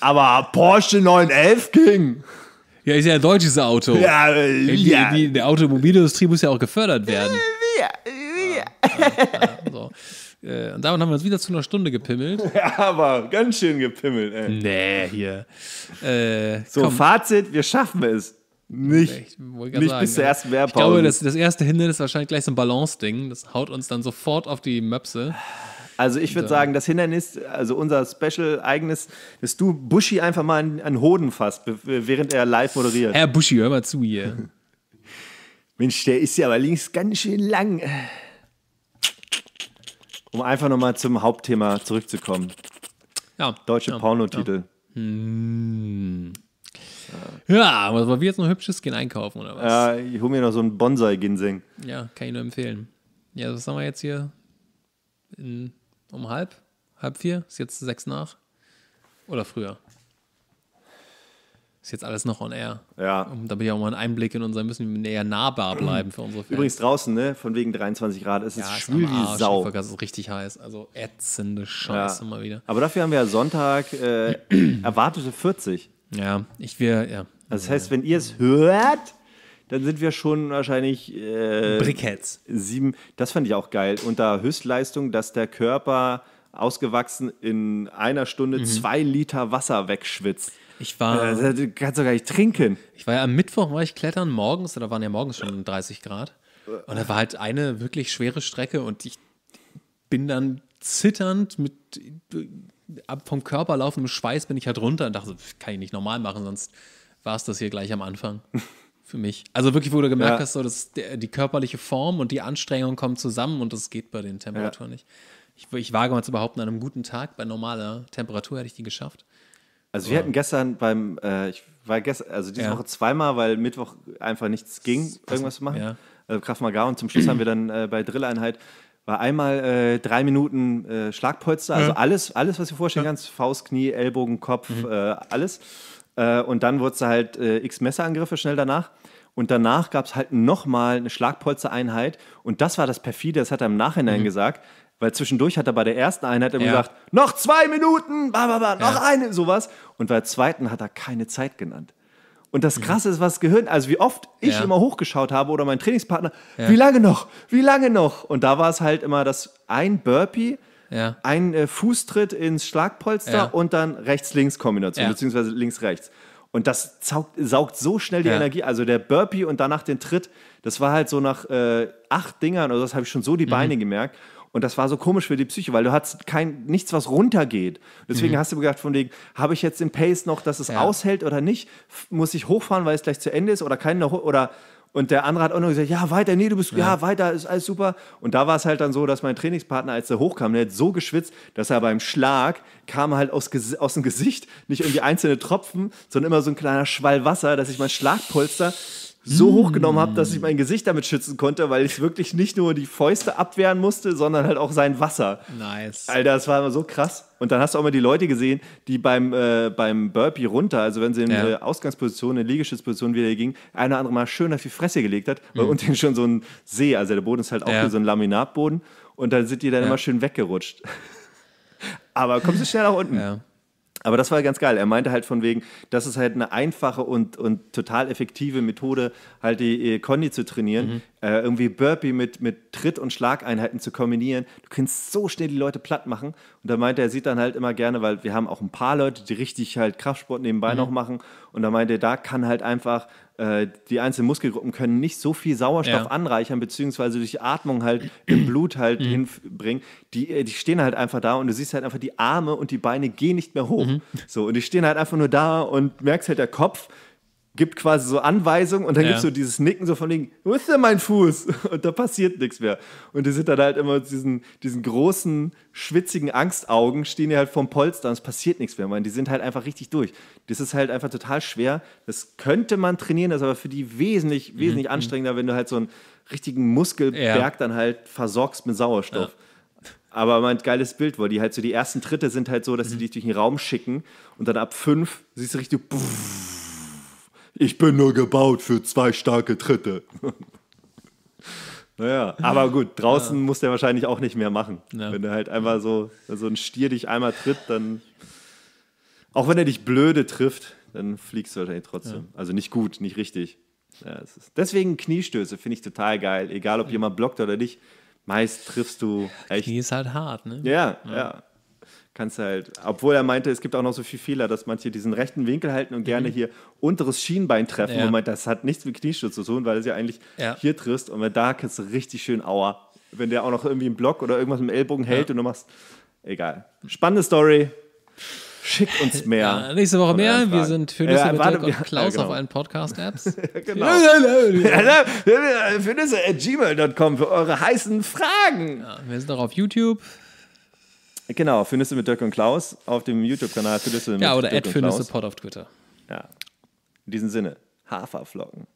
Aber Porsche 911 ging. Ja, ist ja ein deutsches Auto. Ja, äh, die, ja. Die, die, die Automobilindustrie muss ja auch gefördert werden. Ja, ja. ja, ja so. Äh, und damit haben wir uns wieder zu einer Stunde gepimmelt. Ja, aber ganz schön gepimmelt, ey. Nee, hier. Äh, so, komm. Fazit, wir schaffen es. Nicht, nicht sagen, bis zur ersten Wehrpause. Ich glaube, das, das erste Hindernis ist wahrscheinlich gleich so ein Balance-Ding. Das haut uns dann sofort auf die Möpse. Also ich würde sagen, das Hindernis, also unser Special eigenes, dass du Buschi einfach mal an, an Hoden fasst, während er live moderiert. Herr Buschi, hör mal zu hier. Mensch, der ist ja aber links ganz schön lang um einfach nochmal zum Hauptthema zurückzukommen. Ja. Deutsche ja, Pornotitel. Ja. Hm. Ja, aber wollen wir jetzt noch hübsches gehen einkaufen oder was? Ja, ich hole mir noch so einen Bonsai-Ginseng. Ja, kann ich nur empfehlen. Ja, was haben wir jetzt hier? In, um halb? Halb vier? Ist jetzt sechs nach? Oder früher? Ist jetzt alles noch on air. Ja. Um damit ja auch mal einen Einblick in unser müssen wir näher nahbar bleiben für unsere Fans. Übrigens draußen, ne, von wegen 23 Grad, es ja, ist schwül wie Sau. Es ist richtig heiß, also ätzende Scheiße ja. mal wieder. Aber dafür haben wir ja Sonntag äh, erwartete 40. Ja, ich wir, ja. Also das heißt, wenn ihr es hört, dann sind wir schon wahrscheinlich äh, Brickheads. Sieben. Das fand ich auch geil. Unter Höchstleistung, dass der Körper ausgewachsen in einer Stunde mhm. zwei Liter Wasser wegschwitzt. Ich war. Äh, du kannst doch gar nicht trinken. Ich war ja am Mittwoch, war ich klettern morgens, da waren ja morgens schon 30 Grad. Und da war halt eine wirklich schwere Strecke und ich bin dann zitternd mit ab vom Körper laufendem Schweiß bin ich halt runter und dachte, kann ich nicht normal machen, sonst war es das hier gleich am Anfang. Für mich. Also wirklich, wo du gemerkt ja. hast, so, dass die körperliche Form und die Anstrengung kommen zusammen und das geht bei den Temperaturen ja. nicht. Ich, ich wage mal zu behaupten, an einem guten Tag, bei normaler Temperatur hätte ich die geschafft. Also wir hatten gestern beim, äh, ich war gestern, also diese Ja. Woche zweimal, weil Mittwoch einfach nichts ging, irgendwas zu machen. ja. Also Kraft Maga und zum Schluss haben wir dann äh, bei Drilleinheit war einmal äh, drei Minuten äh, Schlagpolster, also alles, alles, was du vorstellen kannst, Faust, Knie, Ellbogen, Kopf, mhm. äh, alles. Äh, und dann wurde es halt äh, x Messerangriffe schnell danach. Und danach gab es halt nochmal eine Schlagpolzereinheit. Und das war das perfide, das hat er im Nachhinein mhm. gesagt. Weil zwischendurch hat er bei der ersten Einheit immer ja. gesagt, noch zwei Minuten, bah, bah, bah, noch ja. eine, sowas. Und bei der zweiten hat er keine Zeit genannt. Und das mhm. Krasse ist, was Gehirn, also wie oft ich ja. immer hochgeschaut habe oder mein Trainingspartner, ja. wie lange noch, wie lange noch? Und da war es halt immer das ein Burpee, ja. ein äh, Fußtritt ins Schlagpolster und dann Rechts-Links-Kombination, beziehungsweise links-rechts. Und das saugt, saugt so schnell die Energie, also der Burpee und danach den Tritt, das war halt so nach äh, acht Dingern, oder also das habe ich schon so die mhm. Beine gemerkt. Und das war so komisch für die Psyche, weil du hattest kein, nichts, was runtergeht. Deswegen mhm. hast du gedacht, von wegen, habe ich jetzt den Pace noch, dass es ja. aushält oder nicht? Muss ich hochfahren, weil es gleich zu Ende ist oder keinen oder und der andere hat auch noch gesagt, ja, weiter, nee, du bist, ja, ja weiter, ist alles super. Und da war es halt dann so, dass mein Trainingspartner, als er hochkam, der hat so geschwitzt, dass er beim Schlag kam halt aus, aus dem Gesicht nicht irgendwie einzelne Tropfen, sondern immer so ein kleiner Schwall Wasser, dass ich mein Schlagpolster so mm. hochgenommen habe, dass ich mein Gesicht damit schützen konnte, weil ich wirklich nicht nur die Fäuste abwehren musste, sondern halt auch sein Wasser. Nice. Alter, das war immer so krass. Und dann hast du auch mal die Leute gesehen, die beim, äh, beim Burpee runter, also wenn sie in ihre ja. Ausgangsposition, in eine Liegestützposition wieder gingen, eine oder andere mal schön auf die Fresse gelegt hat, weil mhm. unten schon so ein See, also der Boden ist halt auch ja. so ein Laminatboden und dann sind die dann ja. immer schön weggerutscht. Aber kommst du schnell nach unten. Ja. Aber das war ganz geil. Er meinte halt von wegen, das ist halt eine einfache und, und total effektive Methode, halt die äh, Condi zu trainieren, mhm. äh, irgendwie Burpee mit, mit Tritt- und Schlageinheiten zu kombinieren. Du kannst so schnell die Leute platt machen. Und da meinte er, sieht dann halt immer gerne, weil wir haben auch ein paar Leute, die richtig halt Kraftsport nebenbei mhm. noch machen. Und da meinte er, da kann halt einfach äh, die einzelnen Muskelgruppen können nicht so viel Sauerstoff ja. anreichern, beziehungsweise durch Atmung halt im Blut halt mhm. hinbringen. Die, äh, die stehen halt einfach da und du siehst halt einfach, die Arme und die Beine gehen nicht mehr hoch. Mhm. So, und die stehen halt einfach nur da und merkst halt, der Kopf gibt quasi so Anweisungen und dann ja. gibt es so dieses Nicken so von wegen, wo ist denn mein Fuß? Und da passiert nichts mehr. Und die sind dann halt immer diesen, diesen großen, schwitzigen Angstaugen, stehen die halt vom Polster und es passiert nichts mehr. Man, die sind halt einfach richtig durch. Das ist halt einfach total schwer. Das könnte man trainieren, das ist aber für die wesentlich, mhm, wesentlich mhm. anstrengender, wenn du halt so einen richtigen Muskelberg ja. dann halt versorgst mit Sauerstoff. Ja. Aber mein geiles Bild, weil die halt so die ersten Tritte sind halt so, dass sie mhm. dich durch den Raum schicken und dann ab fünf siehst du richtig. Pff, ich bin nur gebaut für zwei starke Tritte. naja, aber gut, draußen ja. muss der wahrscheinlich auch nicht mehr machen. Ja. Wenn er halt einmal so, so ein Stier dich einmal tritt, dann. Auch wenn er dich blöde trifft, dann fliegst du wahrscheinlich trotzdem. Ja. Also nicht gut, nicht richtig. Ja, deswegen Kniestöße finde ich total geil. Egal, ob jemand blockt oder nicht. Meist triffst du echt. Knie ist halt hart, ne? Ja, ja. ja kannst du halt, obwohl er meinte, es gibt auch noch so viele Fehler, dass manche diesen rechten Winkel halten und gerne mhm. hier unteres Schienbein treffen. Ja. Und meinte, das hat nichts mit Knieschutz zu tun, weil das ja eigentlich ja. hier triffst. Und wenn da kannst du richtig schön Aua, wenn der auch noch irgendwie einen Block oder irgendwas mit dem Ellbogen ja. hält und du machst, egal. Spannende Story. Schick uns mehr. Ja, nächste Woche mehr. Anfragen. Wir sind Fönisse ja, warte, und Klaus ja, genau. auf allen Podcast-Apps. genau. Fönisse at gmail.com für eure heißen Fragen. wir sind auch auf YouTube. Genau, Findest mit Dirk und Klaus auf dem YouTube-Kanal. Findest du mit Ja, oder Dirk at Findest du Pod auf Twitter. Ja. In diesem Sinne, Haferflocken.